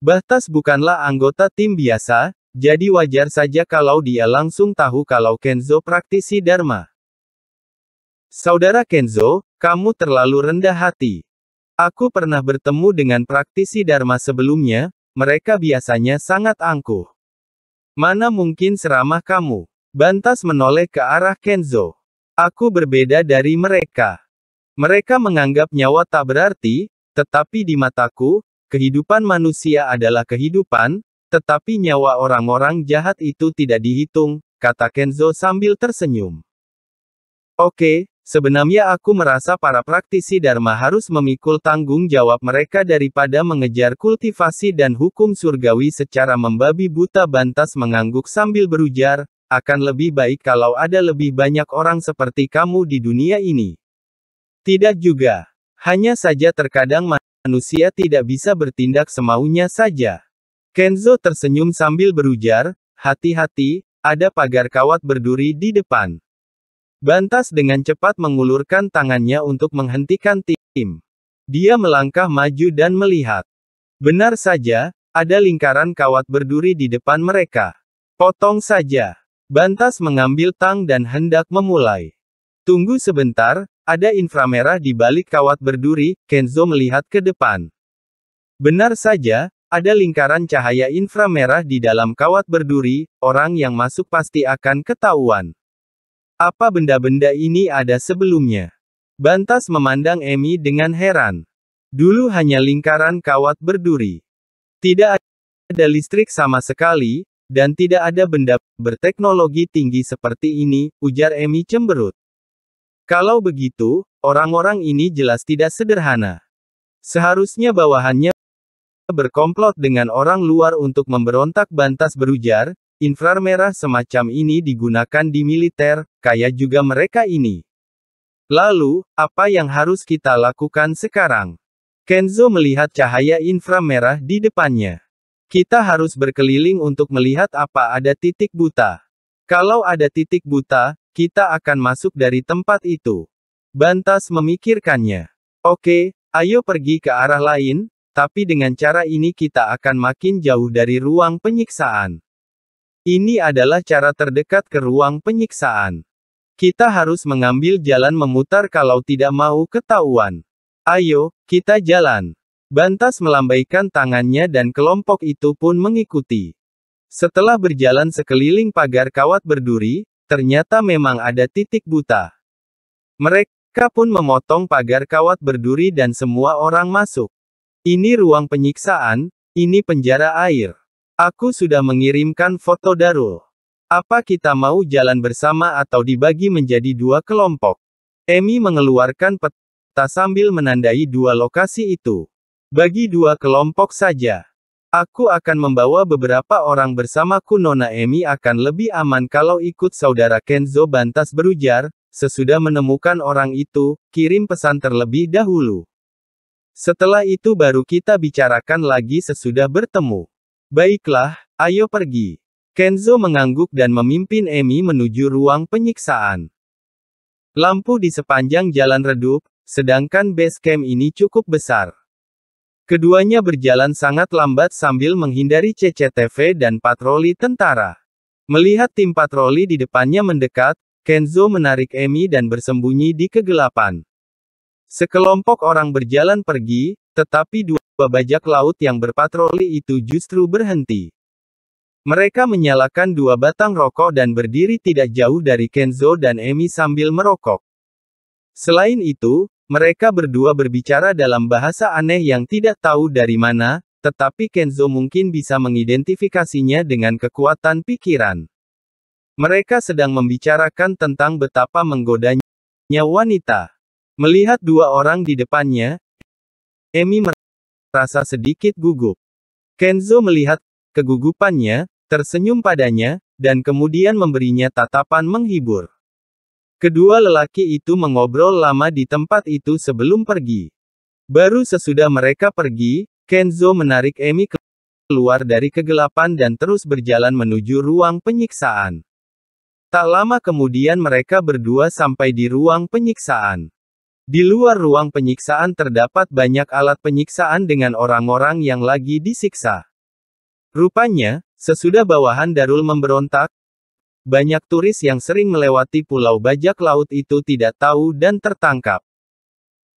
Speaker 1: Bahtas bukanlah anggota tim biasa, jadi wajar saja kalau dia langsung tahu kalau Kenzo praktisi Dharma. Saudara Kenzo, kamu terlalu rendah hati. Aku pernah bertemu dengan praktisi Dharma sebelumnya, mereka biasanya sangat angkuh. Mana mungkin seramah kamu? Bantas menoleh ke arah Kenzo. Aku berbeda dari mereka. Mereka menganggap nyawa tak berarti, tetapi di mataku, kehidupan manusia adalah kehidupan, tetapi nyawa orang-orang jahat itu tidak dihitung, kata Kenzo sambil tersenyum. Oke, Sebenarnya aku merasa para praktisi Dharma harus memikul tanggung jawab mereka daripada mengejar kultivasi dan hukum surgawi secara membabi buta bantas mengangguk sambil berujar, akan lebih baik kalau ada lebih banyak orang seperti kamu di dunia ini. Tidak juga. Hanya saja terkadang manusia tidak bisa bertindak semaunya saja. Kenzo tersenyum sambil berujar, hati-hati, ada pagar kawat berduri di depan. Bantas dengan cepat mengulurkan tangannya untuk menghentikan tim. Dia melangkah maju dan melihat. Benar saja, ada lingkaran kawat berduri di depan mereka. Potong saja. Bantas mengambil tang dan hendak memulai. Tunggu sebentar, ada inframerah di balik kawat berduri, Kenzo melihat ke depan. Benar saja, ada lingkaran cahaya inframerah di dalam kawat berduri, orang yang masuk pasti akan ketahuan. Apa benda-benda ini ada sebelumnya? Bantas memandang Emi dengan heran. Dulu hanya lingkaran kawat berduri. Tidak ada listrik sama sekali, dan tidak ada benda berteknologi tinggi seperti ini, ujar Emi cemberut. Kalau begitu, orang-orang ini jelas tidak sederhana. Seharusnya bawahannya berkomplot dengan orang luar untuk memberontak bantas berujar, Inframerah semacam ini digunakan di militer, kaya juga mereka ini. Lalu, apa yang harus kita lakukan sekarang? Kenzo melihat cahaya inframerah di depannya. Kita harus berkeliling untuk melihat apa ada titik buta. Kalau ada titik buta, kita akan masuk dari tempat itu. Bantas memikirkannya. Oke, ayo pergi ke arah lain, tapi dengan cara ini kita akan makin jauh dari ruang penyiksaan. Ini adalah cara terdekat ke ruang penyiksaan. Kita harus mengambil jalan memutar kalau tidak mau ketahuan. Ayo, kita jalan. Bantas melambaikan tangannya dan kelompok itu pun mengikuti. Setelah berjalan sekeliling pagar kawat berduri, ternyata memang ada titik buta. Mereka pun memotong pagar kawat berduri dan semua orang masuk. Ini ruang penyiksaan, ini penjara air. Aku sudah mengirimkan foto Darul. Apa kita mau jalan bersama atau dibagi menjadi dua kelompok? Emi mengeluarkan peta sambil menandai dua lokasi itu. Bagi dua kelompok saja. Aku akan membawa beberapa orang bersamaku Nona Emi akan lebih aman kalau ikut saudara Kenzo Bantas berujar, sesudah menemukan orang itu, kirim pesan terlebih dahulu. Setelah itu baru kita bicarakan lagi sesudah bertemu. Baiklah, ayo pergi. Kenzo mengangguk dan memimpin Emi menuju ruang penyiksaan. Lampu di sepanjang jalan redup, sedangkan base camp ini cukup besar. Keduanya berjalan sangat lambat sambil menghindari CCTV dan patroli tentara. Melihat tim patroli di depannya mendekat, Kenzo menarik Emi dan bersembunyi di kegelapan. Sekelompok orang berjalan pergi, tetapi dua bajak laut yang berpatroli itu justru berhenti. Mereka menyalakan dua batang rokok dan berdiri tidak jauh dari Kenzo dan Emi sambil merokok. Selain itu, mereka berdua berbicara dalam bahasa aneh yang tidak tahu dari mana, tetapi Kenzo mungkin bisa mengidentifikasinya dengan kekuatan pikiran. Mereka sedang membicarakan tentang betapa menggodanya wanita. Melihat dua orang di depannya, Emi merasa sedikit gugup. Kenzo melihat kegugupannya, tersenyum padanya, dan kemudian memberinya tatapan menghibur. Kedua lelaki itu mengobrol lama di tempat itu sebelum pergi. Baru sesudah mereka pergi, Kenzo menarik Emi keluar dari kegelapan dan terus berjalan menuju ruang penyiksaan. Tak lama kemudian mereka berdua sampai di ruang penyiksaan. Di luar ruang penyiksaan terdapat banyak alat penyiksaan dengan orang-orang yang lagi disiksa. Rupanya, sesudah bawahan Darul memberontak, banyak turis yang sering melewati pulau bajak laut itu tidak tahu dan tertangkap.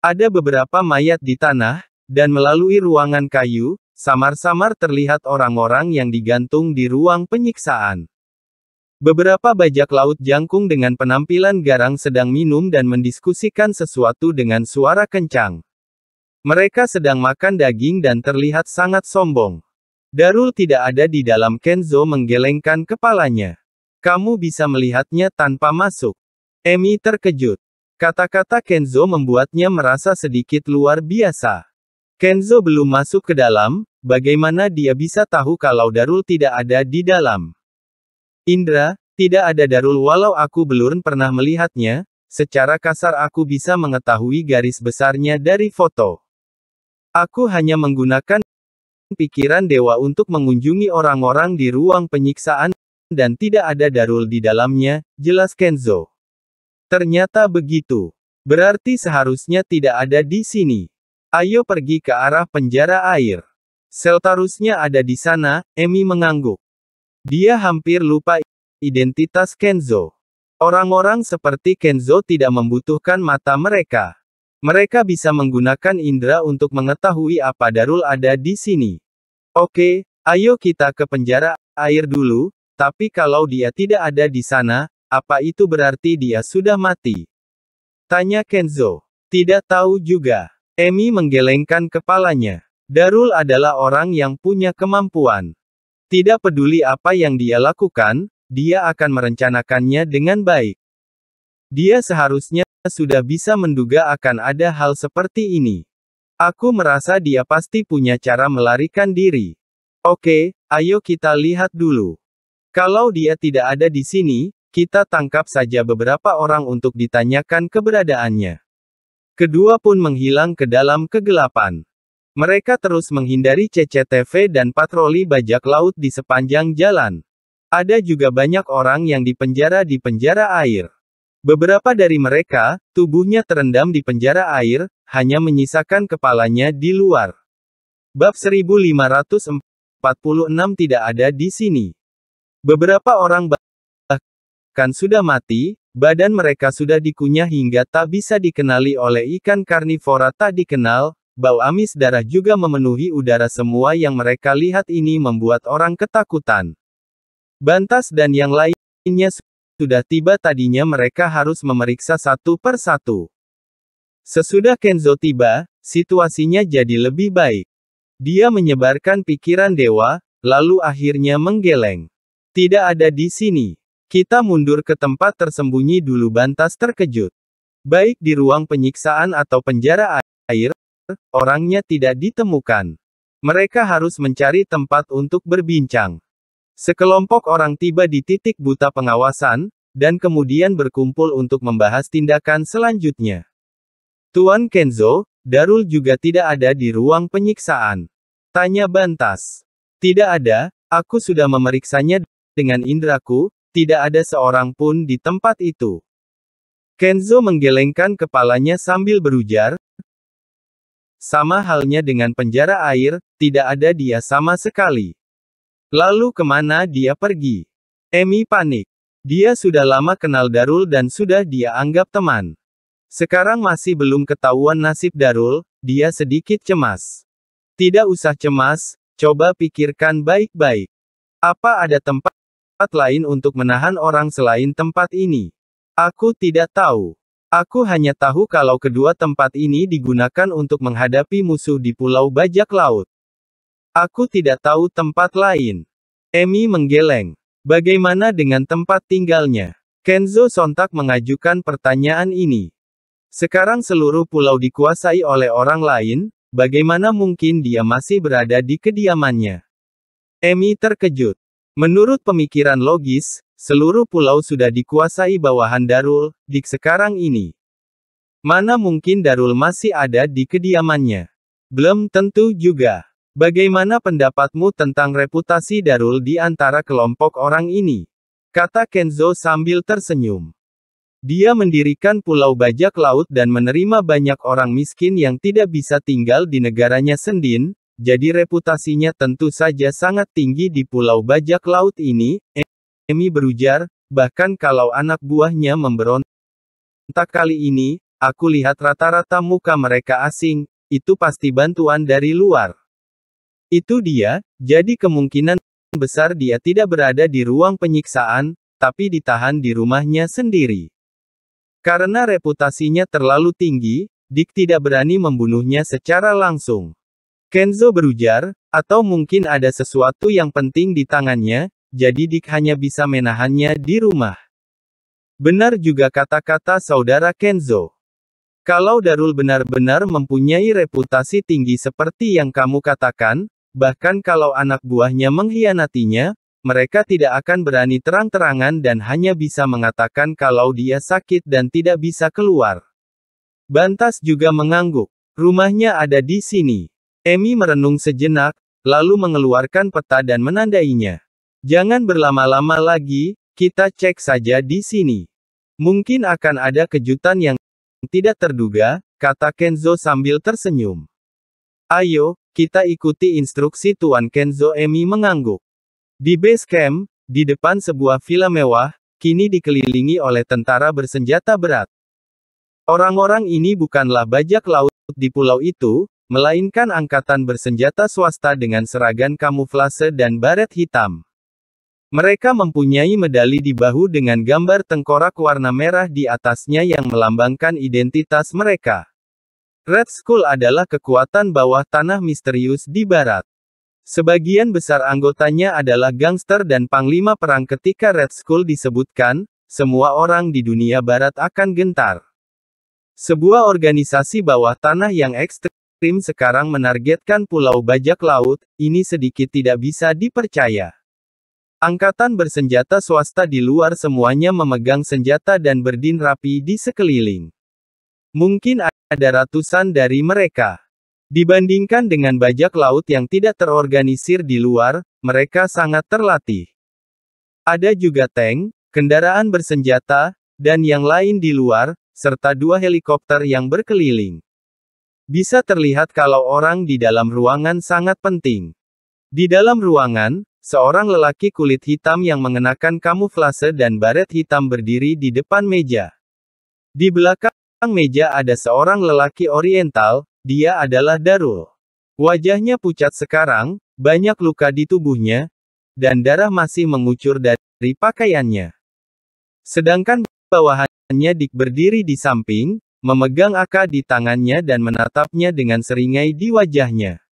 Speaker 1: Ada beberapa mayat di tanah, dan melalui ruangan kayu, samar-samar terlihat orang-orang yang digantung di ruang penyiksaan. Beberapa bajak laut jangkung dengan penampilan garang sedang minum dan mendiskusikan sesuatu dengan suara kencang. Mereka sedang makan daging dan terlihat sangat sombong. Darul tidak ada di dalam Kenzo menggelengkan kepalanya. Kamu bisa melihatnya tanpa masuk. Emi terkejut. Kata-kata Kenzo membuatnya merasa sedikit luar biasa. Kenzo belum masuk ke dalam, bagaimana dia bisa tahu kalau Darul tidak ada di dalam? Indra, tidak ada darul walau aku belum pernah melihatnya, secara kasar aku bisa mengetahui garis besarnya dari foto. Aku hanya menggunakan pikiran dewa untuk mengunjungi orang-orang di ruang penyiksaan, dan tidak ada darul di dalamnya, jelas Kenzo. Ternyata begitu. Berarti seharusnya tidak ada di sini. Ayo pergi ke arah penjara air. Sel ada di sana, Emi mengangguk. Dia hampir lupa identitas Kenzo. Orang-orang seperti Kenzo tidak membutuhkan mata mereka. Mereka bisa menggunakan indera untuk mengetahui apa Darul ada di sini. Oke, ayo kita ke penjara air dulu, tapi kalau dia tidak ada di sana, apa itu berarti dia sudah mati? Tanya Kenzo. Tidak tahu juga. Emi menggelengkan kepalanya. Darul adalah orang yang punya kemampuan. Tidak peduli apa yang dia lakukan, dia akan merencanakannya dengan baik. Dia seharusnya sudah bisa menduga akan ada hal seperti ini. Aku merasa dia pasti punya cara melarikan diri. Oke, ayo kita lihat dulu. Kalau dia tidak ada di sini, kita tangkap saja beberapa orang untuk ditanyakan keberadaannya. Kedua pun menghilang ke dalam kegelapan. Mereka terus menghindari CCTV dan patroli bajak laut di sepanjang jalan. Ada juga banyak orang yang dipenjara di penjara air. Beberapa dari mereka, tubuhnya terendam di penjara air, hanya menyisakan kepalanya di luar. Bab 1546 tidak ada di sini. Beberapa orang bahkan sudah mati, badan mereka sudah dikunyah hingga tak bisa dikenali oleh ikan karnivora tak dikenal, Bau amis darah juga memenuhi udara semua yang mereka lihat ini membuat orang ketakutan. Bantas dan yang lainnya sudah tiba tadinya mereka harus memeriksa satu per satu. Sesudah Kenzo tiba, situasinya jadi lebih baik. Dia menyebarkan pikiran dewa, lalu akhirnya menggeleng. Tidak ada di sini. Kita mundur ke tempat tersembunyi dulu bantas terkejut. Baik di ruang penyiksaan atau penjara air, orangnya tidak ditemukan. Mereka harus mencari tempat untuk berbincang. Sekelompok orang tiba di titik buta pengawasan, dan kemudian berkumpul untuk membahas tindakan selanjutnya. Tuan Kenzo, Darul juga tidak ada di ruang penyiksaan. Tanya Bantas. Tidak ada, aku sudah memeriksanya dengan indraku, tidak ada seorang pun di tempat itu. Kenzo menggelengkan kepalanya sambil berujar, sama halnya dengan penjara air, tidak ada dia sama sekali. Lalu kemana dia pergi? Emi panik. Dia sudah lama kenal Darul dan sudah dia anggap teman. Sekarang masih belum ketahuan nasib Darul, dia sedikit cemas. Tidak usah cemas, coba pikirkan baik-baik. Apa ada tempat lain untuk menahan orang selain tempat ini? Aku tidak tahu. Aku hanya tahu kalau kedua tempat ini digunakan untuk menghadapi musuh di Pulau Bajak Laut. Aku tidak tahu tempat lain. Emi menggeleng. Bagaimana dengan tempat tinggalnya? Kenzo sontak mengajukan pertanyaan ini. Sekarang seluruh pulau dikuasai oleh orang lain, bagaimana mungkin dia masih berada di kediamannya? Emi terkejut. Menurut pemikiran logis, Seluruh pulau sudah dikuasai bawahan Darul, Dik sekarang ini. Mana mungkin Darul masih ada di kediamannya? Belum tentu juga. Bagaimana pendapatmu tentang reputasi Darul di antara kelompok orang ini? Kata Kenzo sambil tersenyum. Dia mendirikan pulau bajak laut dan menerima banyak orang miskin yang tidak bisa tinggal di negaranya sendin, jadi reputasinya tentu saja sangat tinggi di pulau bajak laut ini. Emi berujar, bahkan kalau anak buahnya memberontak kali ini, aku lihat rata-rata muka mereka asing, itu pasti bantuan dari luar. Itu dia, jadi kemungkinan besar dia tidak berada di ruang penyiksaan, tapi ditahan di rumahnya sendiri. Karena reputasinya terlalu tinggi, Dick tidak berani membunuhnya secara langsung. Kenzo berujar, atau mungkin ada sesuatu yang penting di tangannya, jadi Dik hanya bisa menahannya di rumah. Benar juga kata-kata saudara Kenzo. Kalau Darul benar-benar mempunyai reputasi tinggi seperti yang kamu katakan, bahkan kalau anak buahnya mengkhianatinya, mereka tidak akan berani terang-terangan dan hanya bisa mengatakan kalau dia sakit dan tidak bisa keluar. Bantas juga mengangguk. Rumahnya ada di sini. Emi merenung sejenak, lalu mengeluarkan peta dan menandainya. Jangan berlama-lama lagi, kita cek saja di sini. Mungkin akan ada kejutan yang tidak terduga, kata Kenzo sambil tersenyum. Ayo, kita ikuti instruksi Tuan Kenzo Emi mengangguk. Di base camp, di depan sebuah villa mewah, kini dikelilingi oleh tentara bersenjata berat. Orang-orang ini bukanlah bajak laut di pulau itu, melainkan angkatan bersenjata swasta dengan seragam kamuflase dan baret hitam. Mereka mempunyai medali di bahu dengan gambar tengkorak warna merah di atasnya yang melambangkan identitas mereka. Red Skull adalah kekuatan bawah tanah misterius di barat. Sebagian besar anggotanya adalah gangster dan panglima perang ketika Red Skull disebutkan, semua orang di dunia barat akan gentar. Sebuah organisasi bawah tanah yang ekstrim sekarang menargetkan pulau bajak laut, ini sedikit tidak bisa dipercaya. Angkatan bersenjata swasta di luar semuanya memegang senjata dan berdin rapi di sekeliling. Mungkin ada ratusan dari mereka. Dibandingkan dengan bajak laut yang tidak terorganisir di luar, mereka sangat terlatih. Ada juga tank, kendaraan bersenjata, dan yang lain di luar, serta dua helikopter yang berkeliling. Bisa terlihat kalau orang di dalam ruangan sangat penting. Di dalam ruangan, Seorang lelaki kulit hitam yang mengenakan kamuflase dan baret hitam berdiri di depan meja. Di belakang meja ada seorang lelaki oriental, dia adalah Darul. Wajahnya pucat sekarang, banyak luka di tubuhnya, dan darah masih mengucur dari pakaiannya. Sedangkan bawahannya Dik berdiri di samping, memegang AK di tangannya dan menatapnya dengan seringai di wajahnya.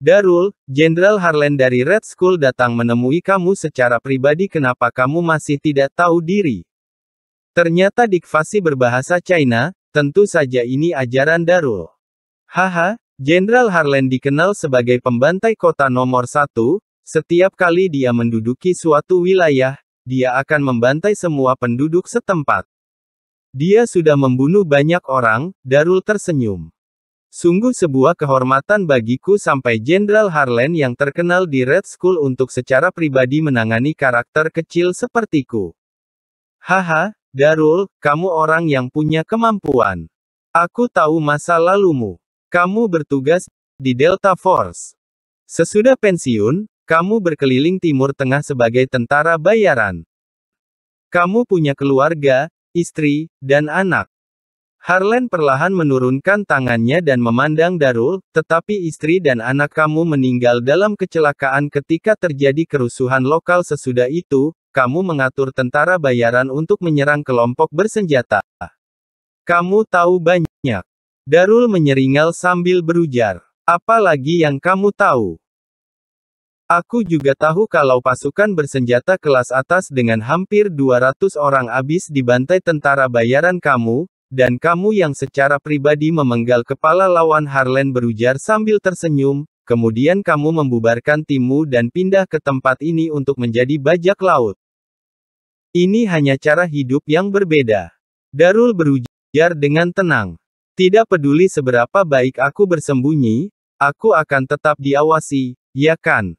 Speaker 1: Darul, Jenderal Harlan dari Red School datang menemui kamu secara pribadi kenapa kamu masih tidak tahu diri. Ternyata dikvasi berbahasa China, tentu saja ini ajaran Darul. Haha, Jenderal Harlan dikenal sebagai pembantai kota nomor satu, setiap kali dia menduduki suatu wilayah, dia akan membantai semua penduduk setempat. Dia sudah membunuh banyak orang, Darul tersenyum. Sungguh sebuah kehormatan bagiku sampai Jenderal Harlan yang terkenal di Red School untuk secara pribadi menangani karakter kecil sepertiku. Haha, Darul, kamu orang yang punya kemampuan. Aku tahu masa lalumu. Kamu bertugas di Delta Force. Sesudah pensiun, kamu berkeliling Timur Tengah sebagai tentara bayaran. Kamu punya keluarga, istri, dan anak. Harlan perlahan menurunkan tangannya dan memandang Darul, tetapi istri dan anak kamu meninggal dalam kecelakaan ketika terjadi kerusuhan lokal sesudah itu, kamu mengatur tentara bayaran untuk menyerang kelompok bersenjata. Kamu tahu banyak. Darul menyeringal sambil berujar. Apalagi yang kamu tahu? Aku juga tahu kalau pasukan bersenjata kelas atas dengan hampir 200 orang abis dibantai tentara bayaran kamu, dan kamu yang secara pribadi memenggal kepala lawan Harlan berujar sambil tersenyum, kemudian kamu membubarkan timmu dan pindah ke tempat ini untuk menjadi bajak laut. Ini hanya cara hidup yang berbeda. Darul berujar dengan tenang. Tidak peduli seberapa baik aku bersembunyi, aku akan tetap diawasi, ya kan?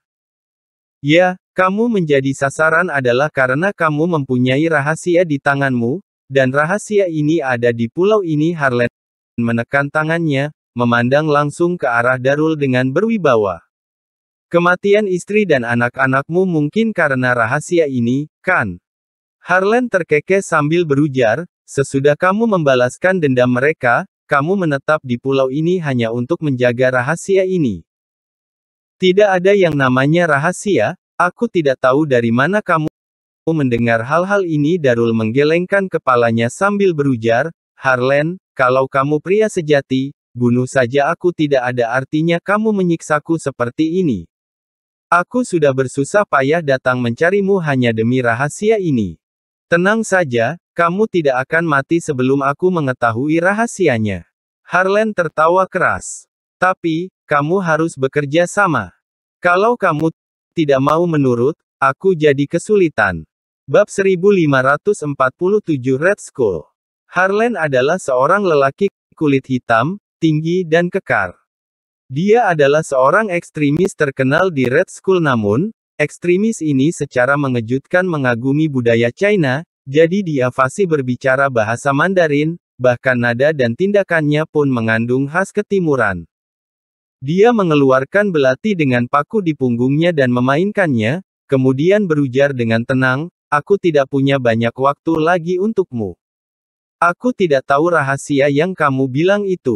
Speaker 1: Ya, kamu menjadi sasaran adalah karena kamu mempunyai rahasia di tanganmu, dan rahasia ini ada di pulau ini Harlan menekan tangannya, memandang langsung ke arah Darul dengan berwibawa. Kematian istri dan anak-anakmu mungkin karena rahasia ini, kan? Harlan terkekeh sambil berujar, sesudah kamu membalaskan dendam mereka, kamu menetap di pulau ini hanya untuk menjaga rahasia ini. Tidak ada yang namanya rahasia, aku tidak tahu dari mana kamu mendengar hal-hal ini Darul menggelengkan kepalanya sambil berujar, Harlan, kalau kamu pria sejati, bunuh saja aku tidak ada artinya kamu menyiksaku seperti ini. Aku sudah bersusah payah datang mencarimu hanya demi rahasia ini. Tenang saja, kamu tidak akan mati sebelum aku mengetahui rahasianya. Harlan tertawa keras. Tapi, kamu harus bekerja sama. Kalau kamu tidak mau menurut, aku jadi kesulitan. Bab 1547 Red Skull Harlan adalah seorang lelaki kulit hitam, tinggi dan kekar. Dia adalah seorang ekstremis terkenal di Red Skull namun, ekstremis ini secara mengejutkan mengagumi budaya China, jadi dia fasih berbicara bahasa Mandarin, bahkan nada dan tindakannya pun mengandung khas ketimuran. Dia mengeluarkan belati dengan paku di punggungnya dan memainkannya, kemudian berujar dengan tenang, Aku tidak punya banyak waktu lagi untukmu. Aku tidak tahu rahasia yang kamu bilang itu.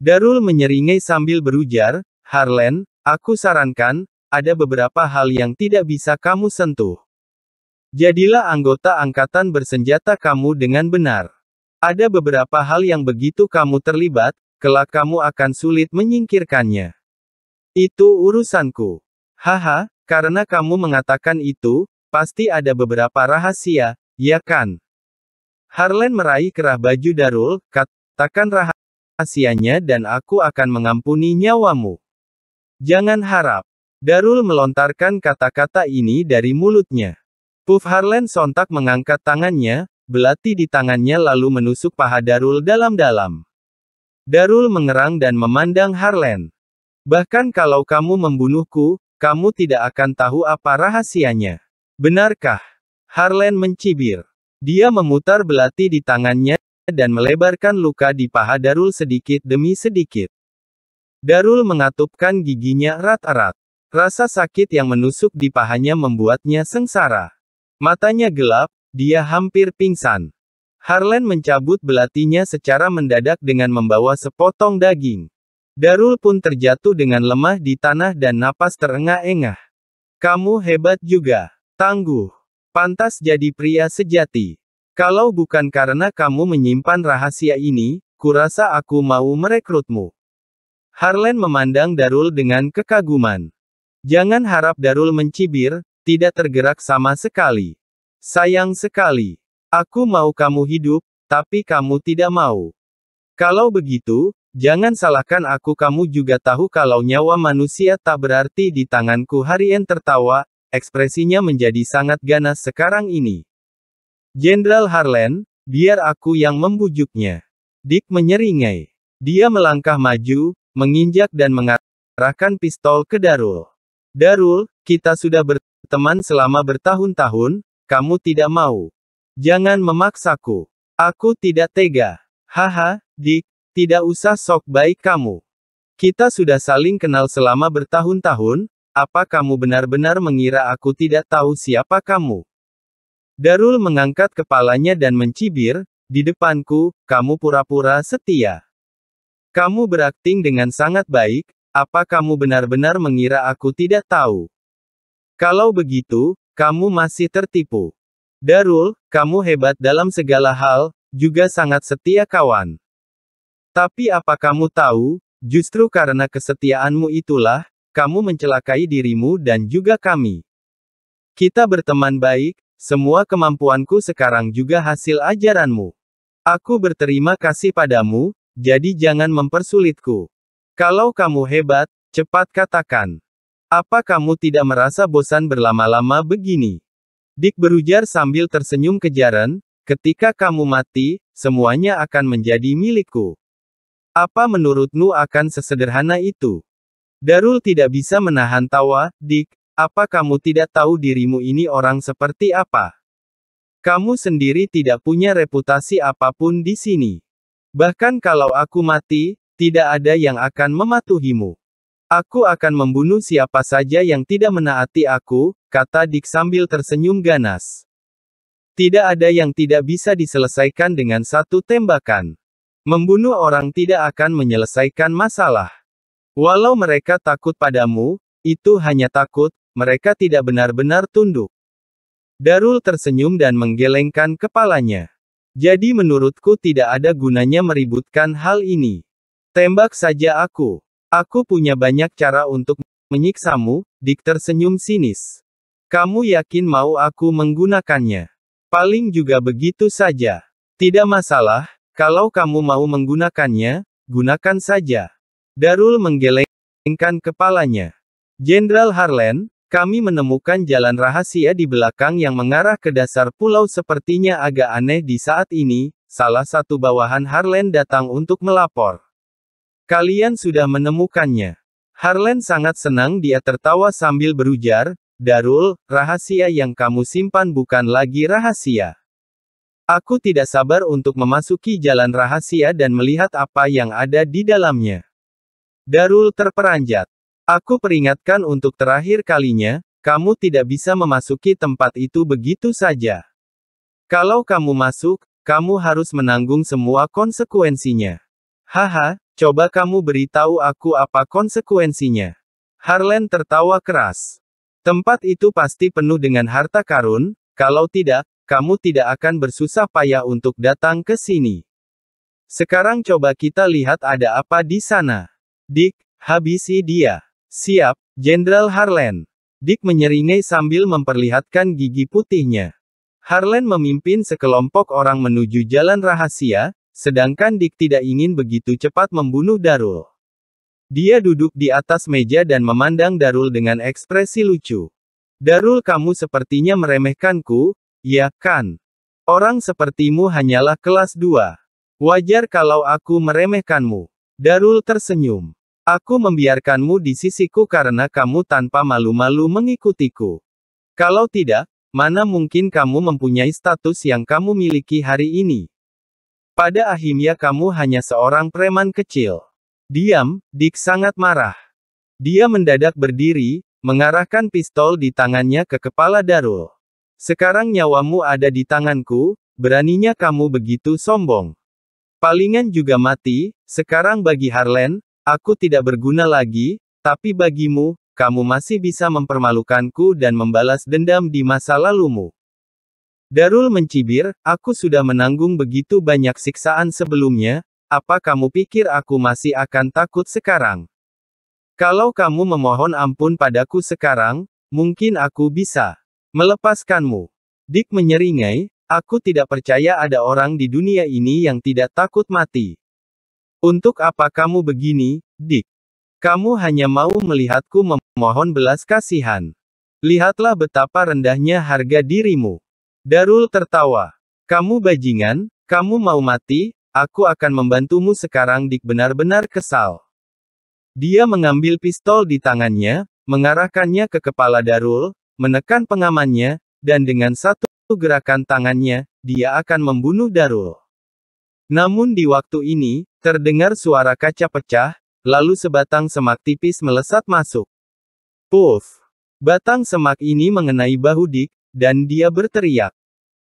Speaker 1: Darul menyeringai sambil berujar, Harlan, aku sarankan, ada beberapa hal yang tidak bisa kamu sentuh. Jadilah anggota angkatan bersenjata kamu dengan benar. Ada beberapa hal yang begitu kamu terlibat, kelak kamu akan sulit menyingkirkannya. Itu urusanku. Haha, karena kamu mengatakan itu, Pasti ada beberapa rahasia, ya kan? Harlan meraih kerah baju Darul, katakan rahasianya dan aku akan mengampuni nyawamu. Jangan harap. Darul melontarkan kata-kata ini dari mulutnya. Puff Harlan sontak mengangkat tangannya, belati di tangannya lalu menusuk paha Darul dalam-dalam. Darul mengerang dan memandang Harlan. Bahkan kalau kamu membunuhku, kamu tidak akan tahu apa rahasianya. Benarkah? Harlan mencibir. Dia memutar belati di tangannya, dan melebarkan luka di paha Darul sedikit demi sedikit. Darul mengatupkan giginya erat-erat. Rasa sakit yang menusuk di pahanya membuatnya sengsara. Matanya gelap, dia hampir pingsan. Harlan mencabut belatinya secara mendadak dengan membawa sepotong daging. Darul pun terjatuh dengan lemah di tanah dan napas terengah-engah. Kamu hebat juga. Tangguh. Pantas jadi pria sejati. Kalau bukan karena kamu menyimpan rahasia ini, kurasa aku mau merekrutmu. Harlan memandang Darul dengan kekaguman. Jangan harap Darul mencibir, tidak tergerak sama sekali. Sayang sekali. Aku mau kamu hidup, tapi kamu tidak mau. Kalau begitu, jangan salahkan aku kamu juga tahu kalau nyawa manusia tak berarti di tanganku Harian tertawa, ekspresinya menjadi sangat ganas sekarang ini. Jenderal Harlan, biar aku yang membujuknya. Dick menyeringai. Dia melangkah maju, menginjak dan mengarahkan pistol ke Darul. Darul, kita sudah berteman selama bertahun-tahun, kamu tidak mau. Jangan memaksaku. Aku tidak tega. Haha, Dick, tidak usah sok baik kamu. Kita sudah saling kenal selama bertahun-tahun, apa kamu benar-benar mengira aku tidak tahu siapa kamu? Darul mengangkat kepalanya dan mencibir, di depanku, kamu pura-pura setia. Kamu berakting dengan sangat baik, apa kamu benar-benar mengira aku tidak tahu? Kalau begitu, kamu masih tertipu. Darul, kamu hebat dalam segala hal, juga sangat setia kawan. Tapi apa kamu tahu, justru karena kesetiaanmu itulah, kamu mencelakai dirimu dan juga kami. Kita berteman baik, semua kemampuanku sekarang juga hasil ajaranmu. Aku berterima kasih padamu, jadi jangan mempersulitku. Kalau kamu hebat, cepat katakan. Apa kamu tidak merasa bosan berlama-lama begini? Dick berujar sambil tersenyum kejaran, ketika kamu mati, semuanya akan menjadi milikku. Apa menurutmu akan sesederhana itu? Darul tidak bisa menahan tawa, Dik, apa kamu tidak tahu dirimu ini orang seperti apa? Kamu sendiri tidak punya reputasi apapun di sini. Bahkan kalau aku mati, tidak ada yang akan mematuhimu. Aku akan membunuh siapa saja yang tidak menaati aku, kata Dik sambil tersenyum ganas. Tidak ada yang tidak bisa diselesaikan dengan satu tembakan. Membunuh orang tidak akan menyelesaikan masalah. Walau mereka takut padamu, itu hanya takut, mereka tidak benar-benar tunduk. Darul tersenyum dan menggelengkan kepalanya. Jadi menurutku tidak ada gunanya meributkan hal ini. Tembak saja aku. Aku punya banyak cara untuk menyiksamu, Dik tersenyum sinis. Kamu yakin mau aku menggunakannya? Paling juga begitu saja. Tidak masalah, kalau kamu mau menggunakannya, gunakan saja. Darul menggelengkan kepalanya. Jenderal Harlan, kami menemukan jalan rahasia di belakang yang mengarah ke dasar pulau sepertinya agak aneh di saat ini, salah satu bawahan Harlan datang untuk melapor. Kalian sudah menemukannya. Harlan sangat senang dia tertawa sambil berujar, Darul, rahasia yang kamu simpan bukan lagi rahasia. Aku tidak sabar untuk memasuki jalan rahasia dan melihat apa yang ada di dalamnya. Darul terperanjat. Aku peringatkan untuk terakhir kalinya, kamu tidak bisa memasuki tempat itu begitu saja. Kalau kamu masuk, kamu harus menanggung semua konsekuensinya. Haha, coba kamu beritahu aku apa konsekuensinya. Harlan tertawa keras. Tempat itu pasti penuh dengan harta karun, kalau tidak, kamu tidak akan bersusah payah untuk datang ke sini. Sekarang coba kita lihat ada apa di sana. Dick, habisi dia. Siap, Jenderal Harlan. Dick menyeringai sambil memperlihatkan gigi putihnya. Harlan memimpin sekelompok orang menuju jalan rahasia, sedangkan Dick tidak ingin begitu cepat membunuh Darul. Dia duduk di atas meja dan memandang Darul dengan ekspresi lucu. Darul kamu sepertinya meremehkanku, ya kan? Orang sepertimu hanyalah kelas 2. Wajar kalau aku meremehkanmu. Darul tersenyum. Aku membiarkanmu di sisiku karena kamu tanpa malu-malu mengikutiku. Kalau tidak, mana mungkin kamu mempunyai status yang kamu miliki hari ini. Pada akhirnya kamu hanya seorang preman kecil. Diam, Dick sangat marah. Dia mendadak berdiri, mengarahkan pistol di tangannya ke kepala Darul. Sekarang nyawamu ada di tanganku, beraninya kamu begitu sombong. Palingan juga mati, sekarang bagi Harlan, Aku tidak berguna lagi, tapi bagimu, kamu masih bisa mempermalukanku dan membalas dendam di masa lalumu. Darul mencibir, aku sudah menanggung begitu banyak siksaan sebelumnya, apa kamu pikir aku masih akan takut sekarang? Kalau kamu memohon ampun padaku sekarang, mungkin aku bisa melepaskanmu. Dick menyeringai, aku tidak percaya ada orang di dunia ini yang tidak takut mati. Untuk apa kamu begini, Dick? Kamu hanya mau melihatku memohon belas kasihan. Lihatlah betapa rendahnya harga dirimu. Darul tertawa. Kamu bajingan, kamu mau mati, aku akan membantumu sekarang Dick. benar-benar kesal. Dia mengambil pistol di tangannya, mengarahkannya ke kepala Darul, menekan pengamannya, dan dengan satu gerakan tangannya, dia akan membunuh Darul. Namun di waktu ini, Terdengar suara kaca pecah, lalu sebatang semak tipis melesat masuk. Puff! Batang semak ini mengenai bahu Dick, dan dia berteriak.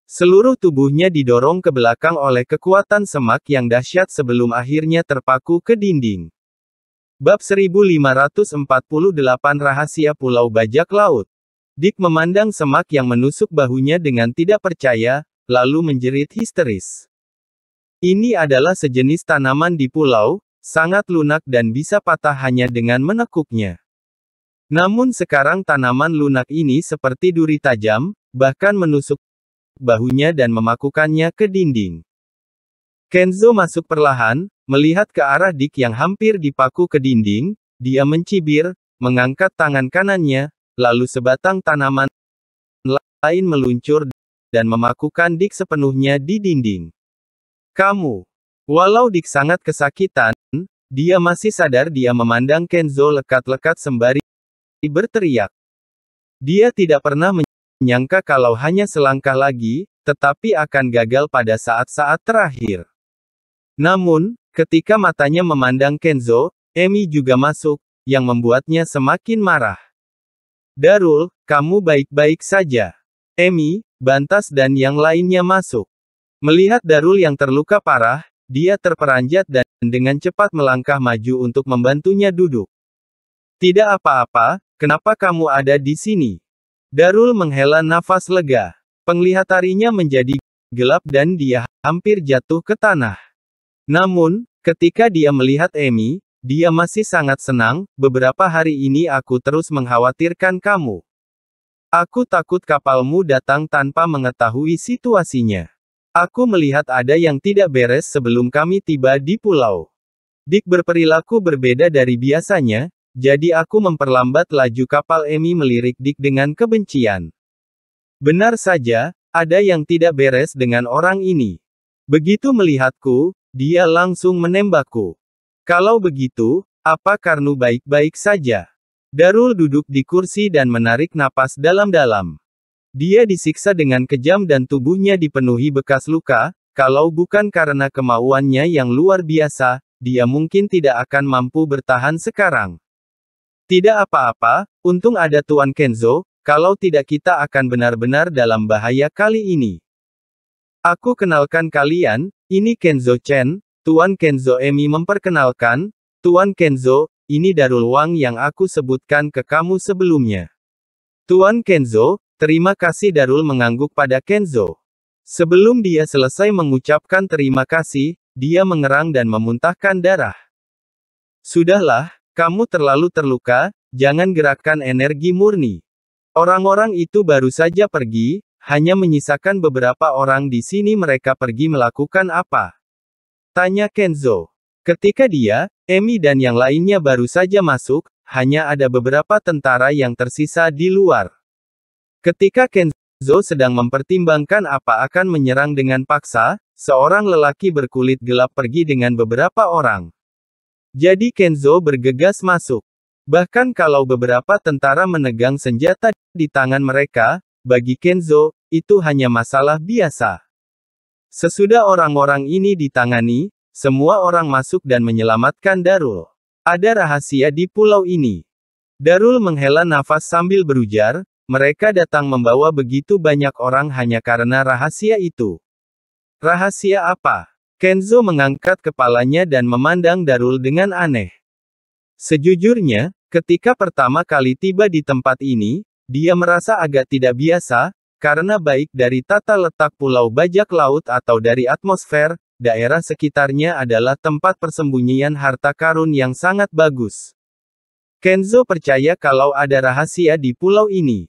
Speaker 1: Seluruh tubuhnya didorong ke belakang oleh kekuatan semak yang dahsyat sebelum akhirnya terpaku ke dinding. Bab 1548 Rahasia Pulau Bajak Laut Dik memandang semak yang menusuk bahunya dengan tidak percaya, lalu menjerit histeris. Ini adalah sejenis tanaman di pulau, sangat lunak dan bisa patah hanya dengan menekuknya. Namun sekarang tanaman lunak ini seperti duri tajam, bahkan menusuk bahunya dan memakukannya ke dinding. Kenzo masuk perlahan, melihat ke arah Dick yang hampir dipaku ke dinding, dia mencibir, mengangkat tangan kanannya, lalu sebatang tanaman lain meluncur dan memakukan Dick sepenuhnya di dinding. Kamu. Walau Dick sangat kesakitan, dia masih sadar dia memandang Kenzo lekat-lekat sembari berteriak. Dia tidak pernah menyangka kalau hanya selangkah lagi, tetapi akan gagal pada saat-saat terakhir. Namun, ketika matanya memandang Kenzo, Emi juga masuk, yang membuatnya semakin marah. Darul, kamu baik-baik saja. Emi, Bantas dan yang lainnya masuk. Melihat Darul yang terluka parah, dia terperanjat dan dengan cepat melangkah maju untuk membantunya duduk. Tidak apa-apa, kenapa kamu ada di sini? Darul menghela nafas lega. Penglihatarinya menjadi gelap dan dia hampir jatuh ke tanah. Namun, ketika dia melihat Emi, dia masih sangat senang, beberapa hari ini aku terus mengkhawatirkan kamu. Aku takut kapalmu datang tanpa mengetahui situasinya. Aku melihat ada yang tidak beres sebelum kami tiba di pulau. Dick berperilaku berbeda dari biasanya, jadi aku memperlambat laju kapal Emi melirik Dick dengan kebencian. Benar saja, ada yang tidak beres dengan orang ini. Begitu melihatku, dia langsung menembakku. Kalau begitu, apa Karnu baik-baik saja? Darul duduk di kursi dan menarik napas dalam-dalam. Dia disiksa dengan kejam dan tubuhnya dipenuhi bekas luka, kalau bukan karena kemauannya yang luar biasa, dia mungkin tidak akan mampu bertahan sekarang. Tidak apa-apa, untung ada Tuan Kenzo, kalau tidak kita akan benar-benar dalam bahaya kali ini. Aku kenalkan kalian, ini Kenzo Chen, Tuan Kenzo Emi memperkenalkan, Tuan Kenzo, ini Darul Wang yang aku sebutkan ke kamu sebelumnya. Tuan Kenzo, Terima kasih Darul mengangguk pada Kenzo. Sebelum dia selesai mengucapkan terima kasih, dia mengerang dan memuntahkan darah. Sudahlah, kamu terlalu terluka, jangan gerakkan energi murni. Orang-orang itu baru saja pergi, hanya menyisakan beberapa orang di sini mereka pergi melakukan apa. Tanya Kenzo. Ketika dia, Emi dan yang lainnya baru saja masuk, hanya ada beberapa tentara yang tersisa di luar. Ketika Kenzo sedang mempertimbangkan apa akan menyerang dengan paksa, seorang lelaki berkulit gelap pergi dengan beberapa orang. Jadi Kenzo bergegas masuk. Bahkan kalau beberapa tentara menegang senjata di tangan mereka, bagi Kenzo, itu hanya masalah biasa. Sesudah orang-orang ini ditangani, semua orang masuk dan menyelamatkan Darul. Ada rahasia di pulau ini. Darul menghela nafas sambil berujar, mereka datang membawa begitu banyak orang hanya karena rahasia itu. Rahasia apa? Kenzo mengangkat kepalanya dan memandang Darul dengan aneh. Sejujurnya, ketika pertama kali tiba di tempat ini, dia merasa agak tidak biasa, karena baik dari tata letak pulau bajak laut atau dari atmosfer, daerah sekitarnya adalah tempat persembunyian harta karun yang sangat bagus. Kenzo percaya kalau ada rahasia di pulau ini.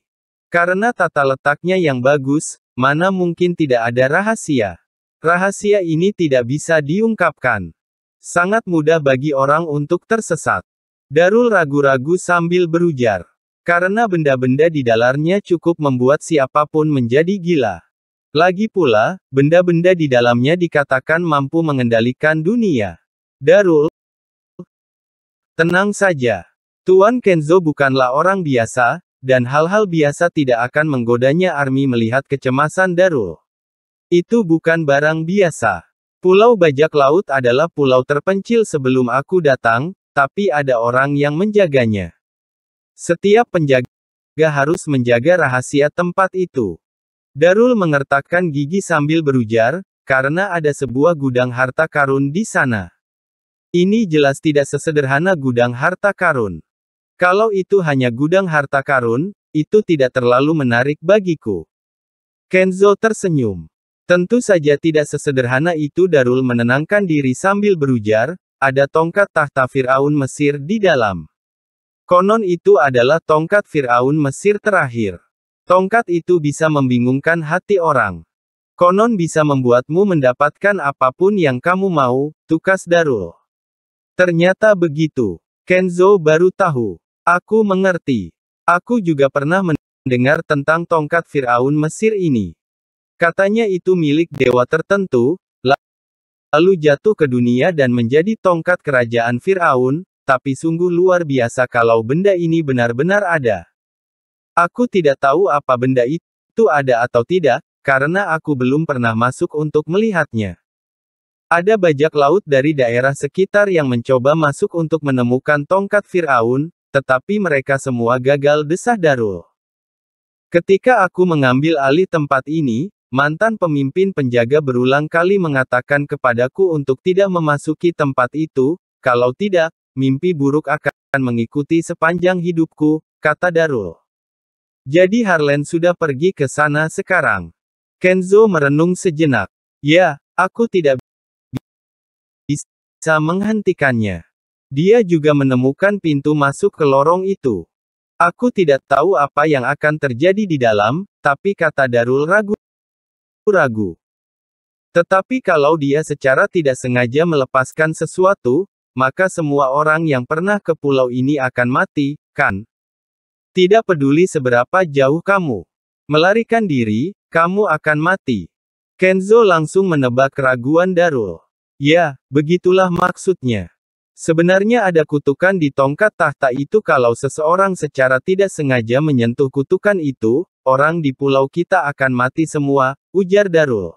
Speaker 1: Karena tata letaknya yang bagus, mana mungkin tidak ada rahasia. Rahasia ini tidak bisa diungkapkan. Sangat mudah bagi orang untuk tersesat. Darul ragu-ragu sambil berujar. Karena benda-benda di dalamnya cukup membuat siapapun menjadi gila. Lagi pula, benda-benda di dalamnya dikatakan mampu mengendalikan dunia. Darul, tenang saja. Tuan Kenzo bukanlah orang biasa, dan hal-hal biasa tidak akan menggodanya Army melihat kecemasan Darul. Itu bukan barang biasa. Pulau Bajak Laut adalah pulau terpencil sebelum aku datang, tapi ada orang yang menjaganya. Setiap penjaga harus menjaga rahasia tempat itu. Darul mengertakkan gigi sambil berujar, karena ada sebuah gudang harta karun di sana. Ini jelas tidak sesederhana gudang harta karun. Kalau itu hanya gudang harta karun, itu tidak terlalu menarik bagiku. Kenzo tersenyum. Tentu saja tidak sesederhana itu Darul menenangkan diri sambil berujar, ada tongkat tahta Fir'aun Mesir di dalam. Konon itu adalah tongkat Fir'aun Mesir terakhir. Tongkat itu bisa membingungkan hati orang. Konon bisa membuatmu mendapatkan apapun yang kamu mau, tukas Darul. Ternyata begitu. Kenzo baru tahu. Aku mengerti. Aku juga pernah mendengar tentang tongkat Firaun Mesir ini. Katanya itu milik dewa tertentu, lalu jatuh ke dunia dan menjadi tongkat kerajaan Firaun, tapi sungguh luar biasa kalau benda ini benar-benar ada. Aku tidak tahu apa benda itu ada atau tidak, karena aku belum pernah masuk untuk melihatnya. Ada bajak laut dari daerah sekitar yang mencoba masuk untuk menemukan tongkat Firaun, tetapi mereka semua gagal desah Darul. Ketika aku mengambil alih tempat ini, mantan pemimpin penjaga berulang kali mengatakan kepadaku untuk tidak memasuki tempat itu, kalau tidak, mimpi buruk akan mengikuti sepanjang hidupku, kata Darul. Jadi Harlan sudah pergi ke sana sekarang. Kenzo merenung sejenak. Ya, aku tidak bisa menghentikannya. Dia juga menemukan pintu masuk ke lorong itu. Aku tidak tahu apa yang akan terjadi di dalam, tapi kata Darul ragu-ragu. Tetapi kalau dia secara tidak sengaja melepaskan sesuatu, maka semua orang yang pernah ke pulau ini akan mati, kan? Tidak peduli seberapa jauh kamu. Melarikan diri, kamu akan mati. Kenzo langsung menebak keraguan Darul. Ya, begitulah maksudnya. Sebenarnya ada kutukan di tongkat tahta itu kalau seseorang secara tidak sengaja menyentuh kutukan itu, orang di pulau kita akan mati semua, ujar Darul.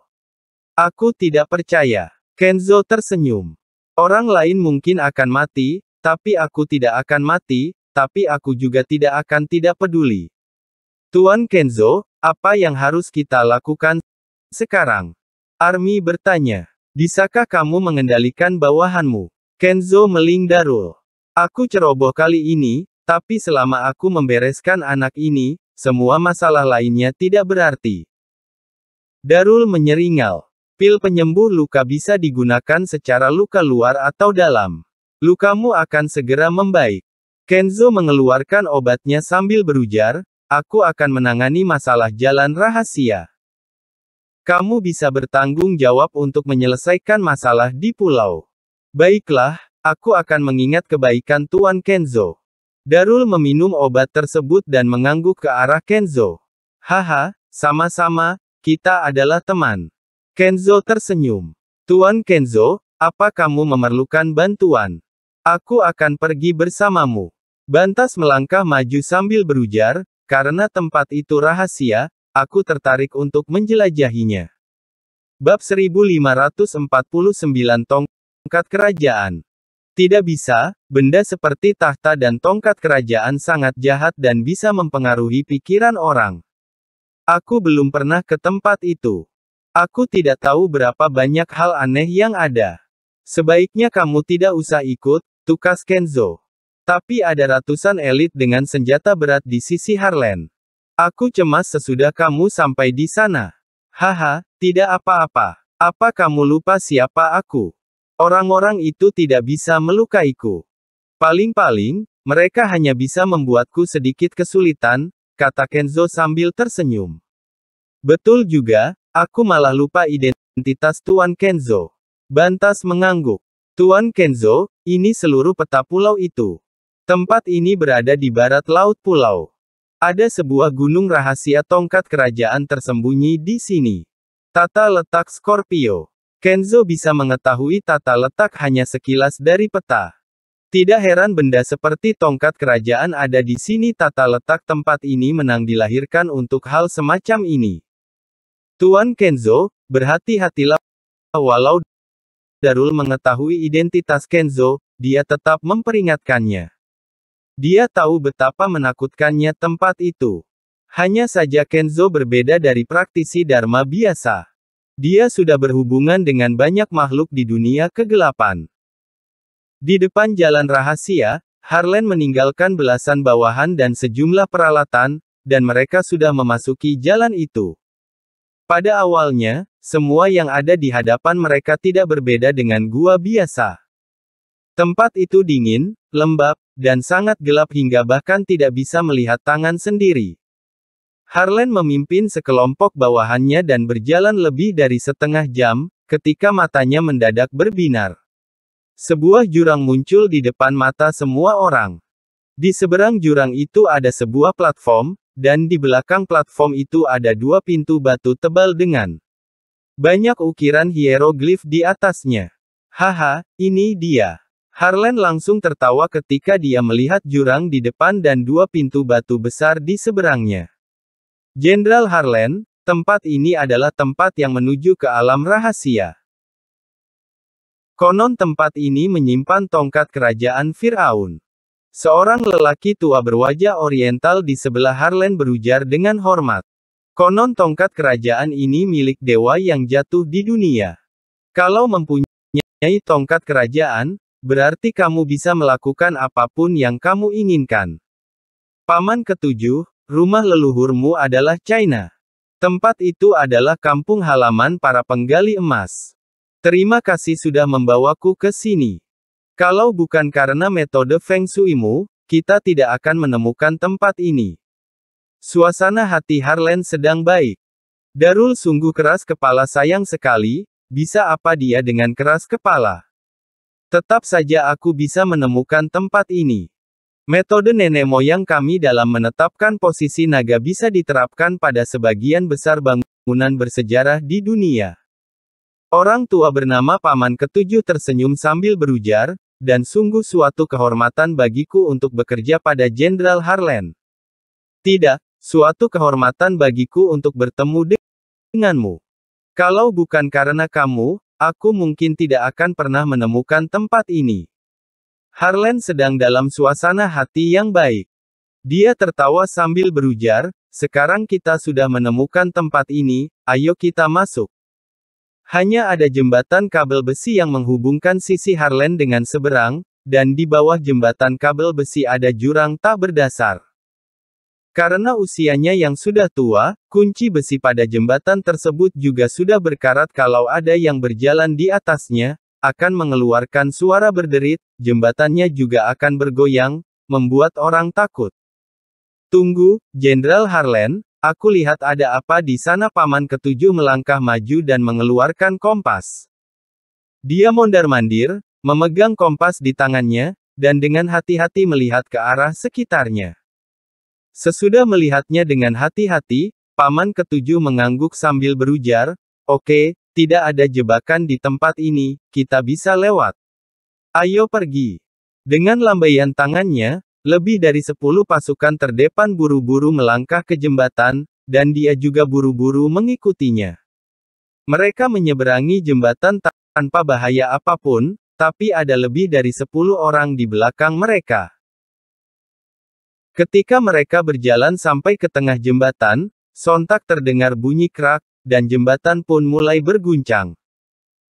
Speaker 1: Aku tidak percaya. Kenzo tersenyum. Orang lain mungkin akan mati, tapi aku tidak akan mati, tapi aku juga tidak akan tidak peduli. Tuan Kenzo, apa yang harus kita lakukan sekarang? Army bertanya. Bisakah kamu mengendalikan bawahanmu? Kenzo meling Darul. Aku ceroboh kali ini, tapi selama aku membereskan anak ini, semua masalah lainnya tidak berarti. Darul menyeringal. Pil penyembuh luka bisa digunakan secara luka luar atau dalam. Lukamu akan segera membaik. Kenzo mengeluarkan obatnya sambil berujar, aku akan menangani masalah jalan rahasia. Kamu bisa bertanggung jawab untuk menyelesaikan masalah di pulau. Baiklah, aku akan mengingat kebaikan Tuan Kenzo. Darul meminum obat tersebut dan mengangguk ke arah Kenzo. Haha, sama-sama, kita adalah teman. Kenzo tersenyum. Tuan Kenzo, apa kamu memerlukan bantuan? Aku akan pergi bersamamu. Bantas melangkah maju sambil berujar, karena tempat itu rahasia, aku tertarik untuk menjelajahinya. Bab 1549 Tong tongkat kerajaan. Tidak bisa, benda seperti tahta dan tongkat kerajaan sangat jahat dan bisa mempengaruhi pikiran orang. Aku belum pernah ke tempat itu. Aku tidak tahu berapa banyak hal aneh yang ada. Sebaiknya kamu tidak usah ikut, tukas Kenzo. Tapi ada ratusan elit dengan senjata berat di sisi Harlan. Aku cemas sesudah kamu sampai di sana. Haha, tidak apa-apa. Apa kamu lupa siapa aku? Orang-orang itu tidak bisa melukaiku. Paling-paling, mereka hanya bisa membuatku sedikit kesulitan, kata Kenzo sambil tersenyum. Betul juga, aku malah lupa identitas Tuan Kenzo. Bantas mengangguk. Tuan Kenzo, ini seluruh peta pulau itu. Tempat ini berada di barat laut pulau. Ada sebuah gunung rahasia tongkat kerajaan tersembunyi di sini. Tata letak Scorpio. Kenzo bisa mengetahui tata letak hanya sekilas dari peta. Tidak heran benda seperti tongkat kerajaan ada di sini tata letak tempat ini menang dilahirkan untuk hal semacam ini. Tuan Kenzo, berhati-hatilah walau Darul mengetahui identitas Kenzo, dia tetap memperingatkannya. Dia tahu betapa menakutkannya tempat itu. Hanya saja Kenzo berbeda dari praktisi Dharma biasa. Dia sudah berhubungan dengan banyak makhluk di dunia kegelapan. Di depan jalan rahasia, Harlan meninggalkan belasan bawahan dan sejumlah peralatan, dan mereka sudah memasuki jalan itu. Pada awalnya, semua yang ada di hadapan mereka tidak berbeda dengan gua biasa. Tempat itu dingin, lembab, dan sangat gelap hingga bahkan tidak bisa melihat tangan sendiri. Harlan memimpin sekelompok bawahannya dan berjalan lebih dari setengah jam, ketika matanya mendadak berbinar. Sebuah jurang muncul di depan mata semua orang. Di seberang jurang itu ada sebuah platform, dan di belakang platform itu ada dua pintu batu tebal dengan banyak ukiran hieroglif di atasnya. Haha, ini dia. Harlan langsung tertawa ketika dia melihat jurang di depan dan dua pintu batu besar di seberangnya. Jenderal Harlan, tempat ini adalah tempat yang menuju ke alam rahasia. Konon tempat ini menyimpan tongkat kerajaan Fir'aun. Seorang lelaki tua berwajah oriental di sebelah Harlan berujar dengan hormat. Konon tongkat kerajaan ini milik dewa yang jatuh di dunia. Kalau mempunyai tongkat kerajaan, berarti kamu bisa melakukan apapun yang kamu inginkan. Paman ketujuh, Rumah leluhurmu adalah China. Tempat itu adalah kampung halaman para penggali emas. Terima kasih sudah membawaku ke sini. Kalau bukan karena metode Feng Shui-mu, kita tidak akan menemukan tempat ini. Suasana hati Harlan sedang baik. Darul sungguh keras kepala sayang sekali, bisa apa dia dengan keras kepala. Tetap saja aku bisa menemukan tempat ini. Metode nenek moyang kami dalam menetapkan posisi naga bisa diterapkan pada sebagian besar bangunan bersejarah di dunia. Orang tua bernama Paman Ketujuh tersenyum sambil berujar, dan sungguh suatu kehormatan bagiku untuk bekerja pada Jenderal Harlan. Tidak, suatu kehormatan bagiku untuk bertemu denganmu. Kalau bukan karena kamu, aku mungkin tidak akan pernah menemukan tempat ini. Harlan sedang dalam suasana hati yang baik. Dia tertawa sambil berujar, sekarang kita sudah menemukan tempat ini, ayo kita masuk. Hanya ada jembatan kabel besi yang menghubungkan sisi Harlan dengan seberang, dan di bawah jembatan kabel besi ada jurang tak berdasar. Karena usianya yang sudah tua, kunci besi pada jembatan tersebut juga sudah berkarat kalau ada yang berjalan di atasnya, akan mengeluarkan suara berderit, jembatannya juga akan bergoyang, membuat orang takut. Tunggu, Jenderal Harlan, aku lihat ada apa di sana paman ketujuh melangkah maju dan mengeluarkan kompas. Dia mondar-mandir, memegang kompas di tangannya, dan dengan hati-hati melihat ke arah sekitarnya. Sesudah melihatnya dengan hati-hati, paman ketujuh mengangguk sambil berujar, Oke, okay, tidak ada jebakan di tempat ini, kita bisa lewat. Ayo pergi. Dengan lambaian tangannya, lebih dari sepuluh pasukan terdepan buru-buru melangkah ke jembatan, dan dia juga buru-buru mengikutinya. Mereka menyeberangi jembatan tanpa bahaya apapun, tapi ada lebih dari sepuluh orang di belakang mereka. Ketika mereka berjalan sampai ke tengah jembatan, sontak terdengar bunyi krak, dan jembatan pun mulai berguncang.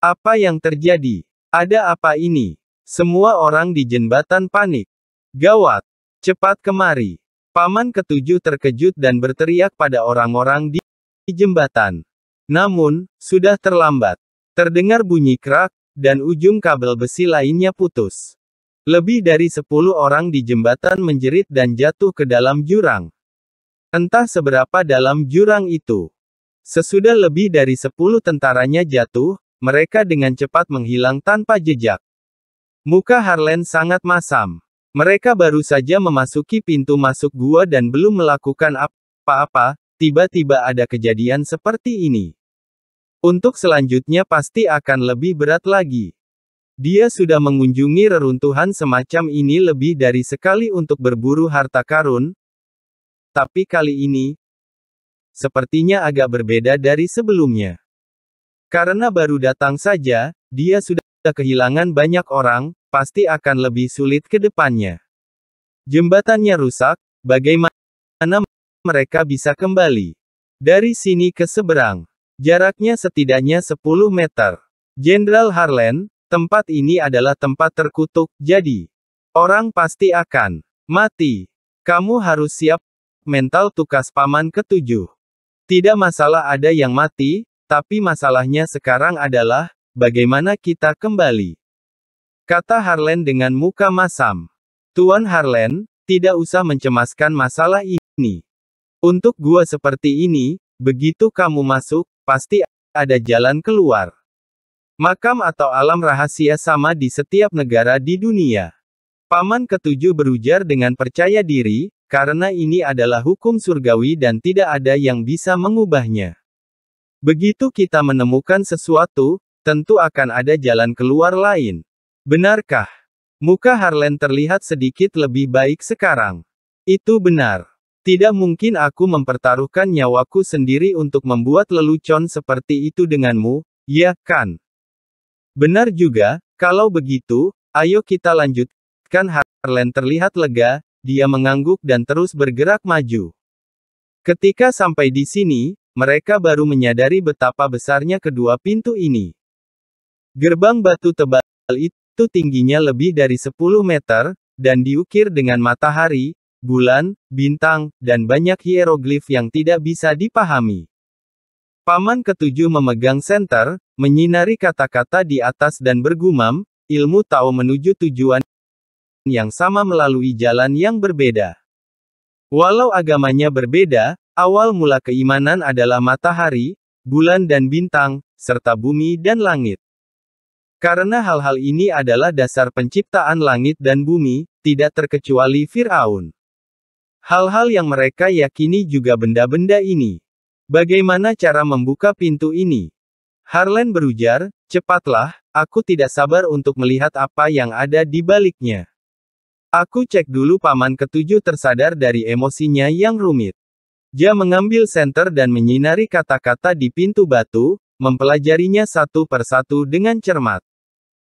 Speaker 1: Apa yang terjadi? Ada apa ini? Semua orang di jembatan panik. Gawat! Cepat kemari! Paman ketujuh terkejut dan berteriak pada orang-orang di jembatan. Namun, sudah terlambat. Terdengar bunyi kerak, dan ujung kabel besi lainnya putus. Lebih dari sepuluh orang di jembatan menjerit dan jatuh ke dalam jurang. Entah seberapa dalam jurang itu. Sesudah lebih dari sepuluh tentaranya jatuh, mereka dengan cepat menghilang tanpa jejak. Muka Harlan sangat masam. Mereka baru saja memasuki pintu masuk gua dan belum melakukan apa-apa, tiba-tiba ada kejadian seperti ini. Untuk selanjutnya pasti akan lebih berat lagi. Dia sudah mengunjungi reruntuhan semacam ini lebih dari sekali untuk berburu harta karun, tapi kali ini, sepertinya agak berbeda dari sebelumnya. Karena baru datang saja, dia sudah kehilangan banyak orang, pasti akan lebih sulit ke depannya. Jembatannya rusak, bagaimana mereka bisa kembali? Dari sini ke seberang. Jaraknya setidaknya 10 meter. Jenderal Harlan, tempat ini adalah tempat terkutuk, jadi orang pasti akan mati. Kamu harus siap mental tukas paman ketujuh. Tidak masalah ada yang mati, tapi masalahnya sekarang adalah, bagaimana kita kembali. Kata Harlan dengan muka masam. Tuan Harlan, tidak usah mencemaskan masalah ini. Untuk gua seperti ini, begitu kamu masuk, pasti ada jalan keluar. Makam atau alam rahasia sama di setiap negara di dunia. Paman ketujuh berujar dengan percaya diri, karena ini adalah hukum surgawi dan tidak ada yang bisa mengubahnya. Begitu kita menemukan sesuatu, tentu akan ada jalan keluar lain. Benarkah? Muka Harlan terlihat sedikit lebih baik sekarang. Itu benar. Tidak mungkin aku mempertaruhkan nyawaku sendiri untuk membuat lelucon seperti itu denganmu, ya kan? Benar juga, kalau begitu, ayo kita lanjutkan. Harlan terlihat lega, dia mengangguk dan terus bergerak maju. Ketika sampai di sini, mereka baru menyadari betapa besarnya kedua pintu ini. Gerbang batu tebal itu tingginya lebih dari 10 meter, dan diukir dengan matahari, bulan, bintang, dan banyak hieroglif yang tidak bisa dipahami. Paman ketujuh memegang senter, menyinari kata-kata di atas dan bergumam, ilmu tahu menuju tujuan yang sama melalui jalan yang berbeda. Walau agamanya berbeda, awal mula keimanan adalah matahari, bulan dan bintang, serta bumi dan langit. Karena hal-hal ini adalah dasar penciptaan langit dan bumi, tidak terkecuali Firaun. Hal-hal yang mereka yakini juga benda-benda ini. Bagaimana cara membuka pintu ini? Harlan berujar, cepatlah, aku tidak sabar untuk melihat apa yang ada di baliknya. Aku cek dulu paman ketujuh tersadar dari emosinya yang rumit. Dia mengambil senter dan menyinari kata-kata di pintu batu, mempelajarinya satu persatu dengan cermat.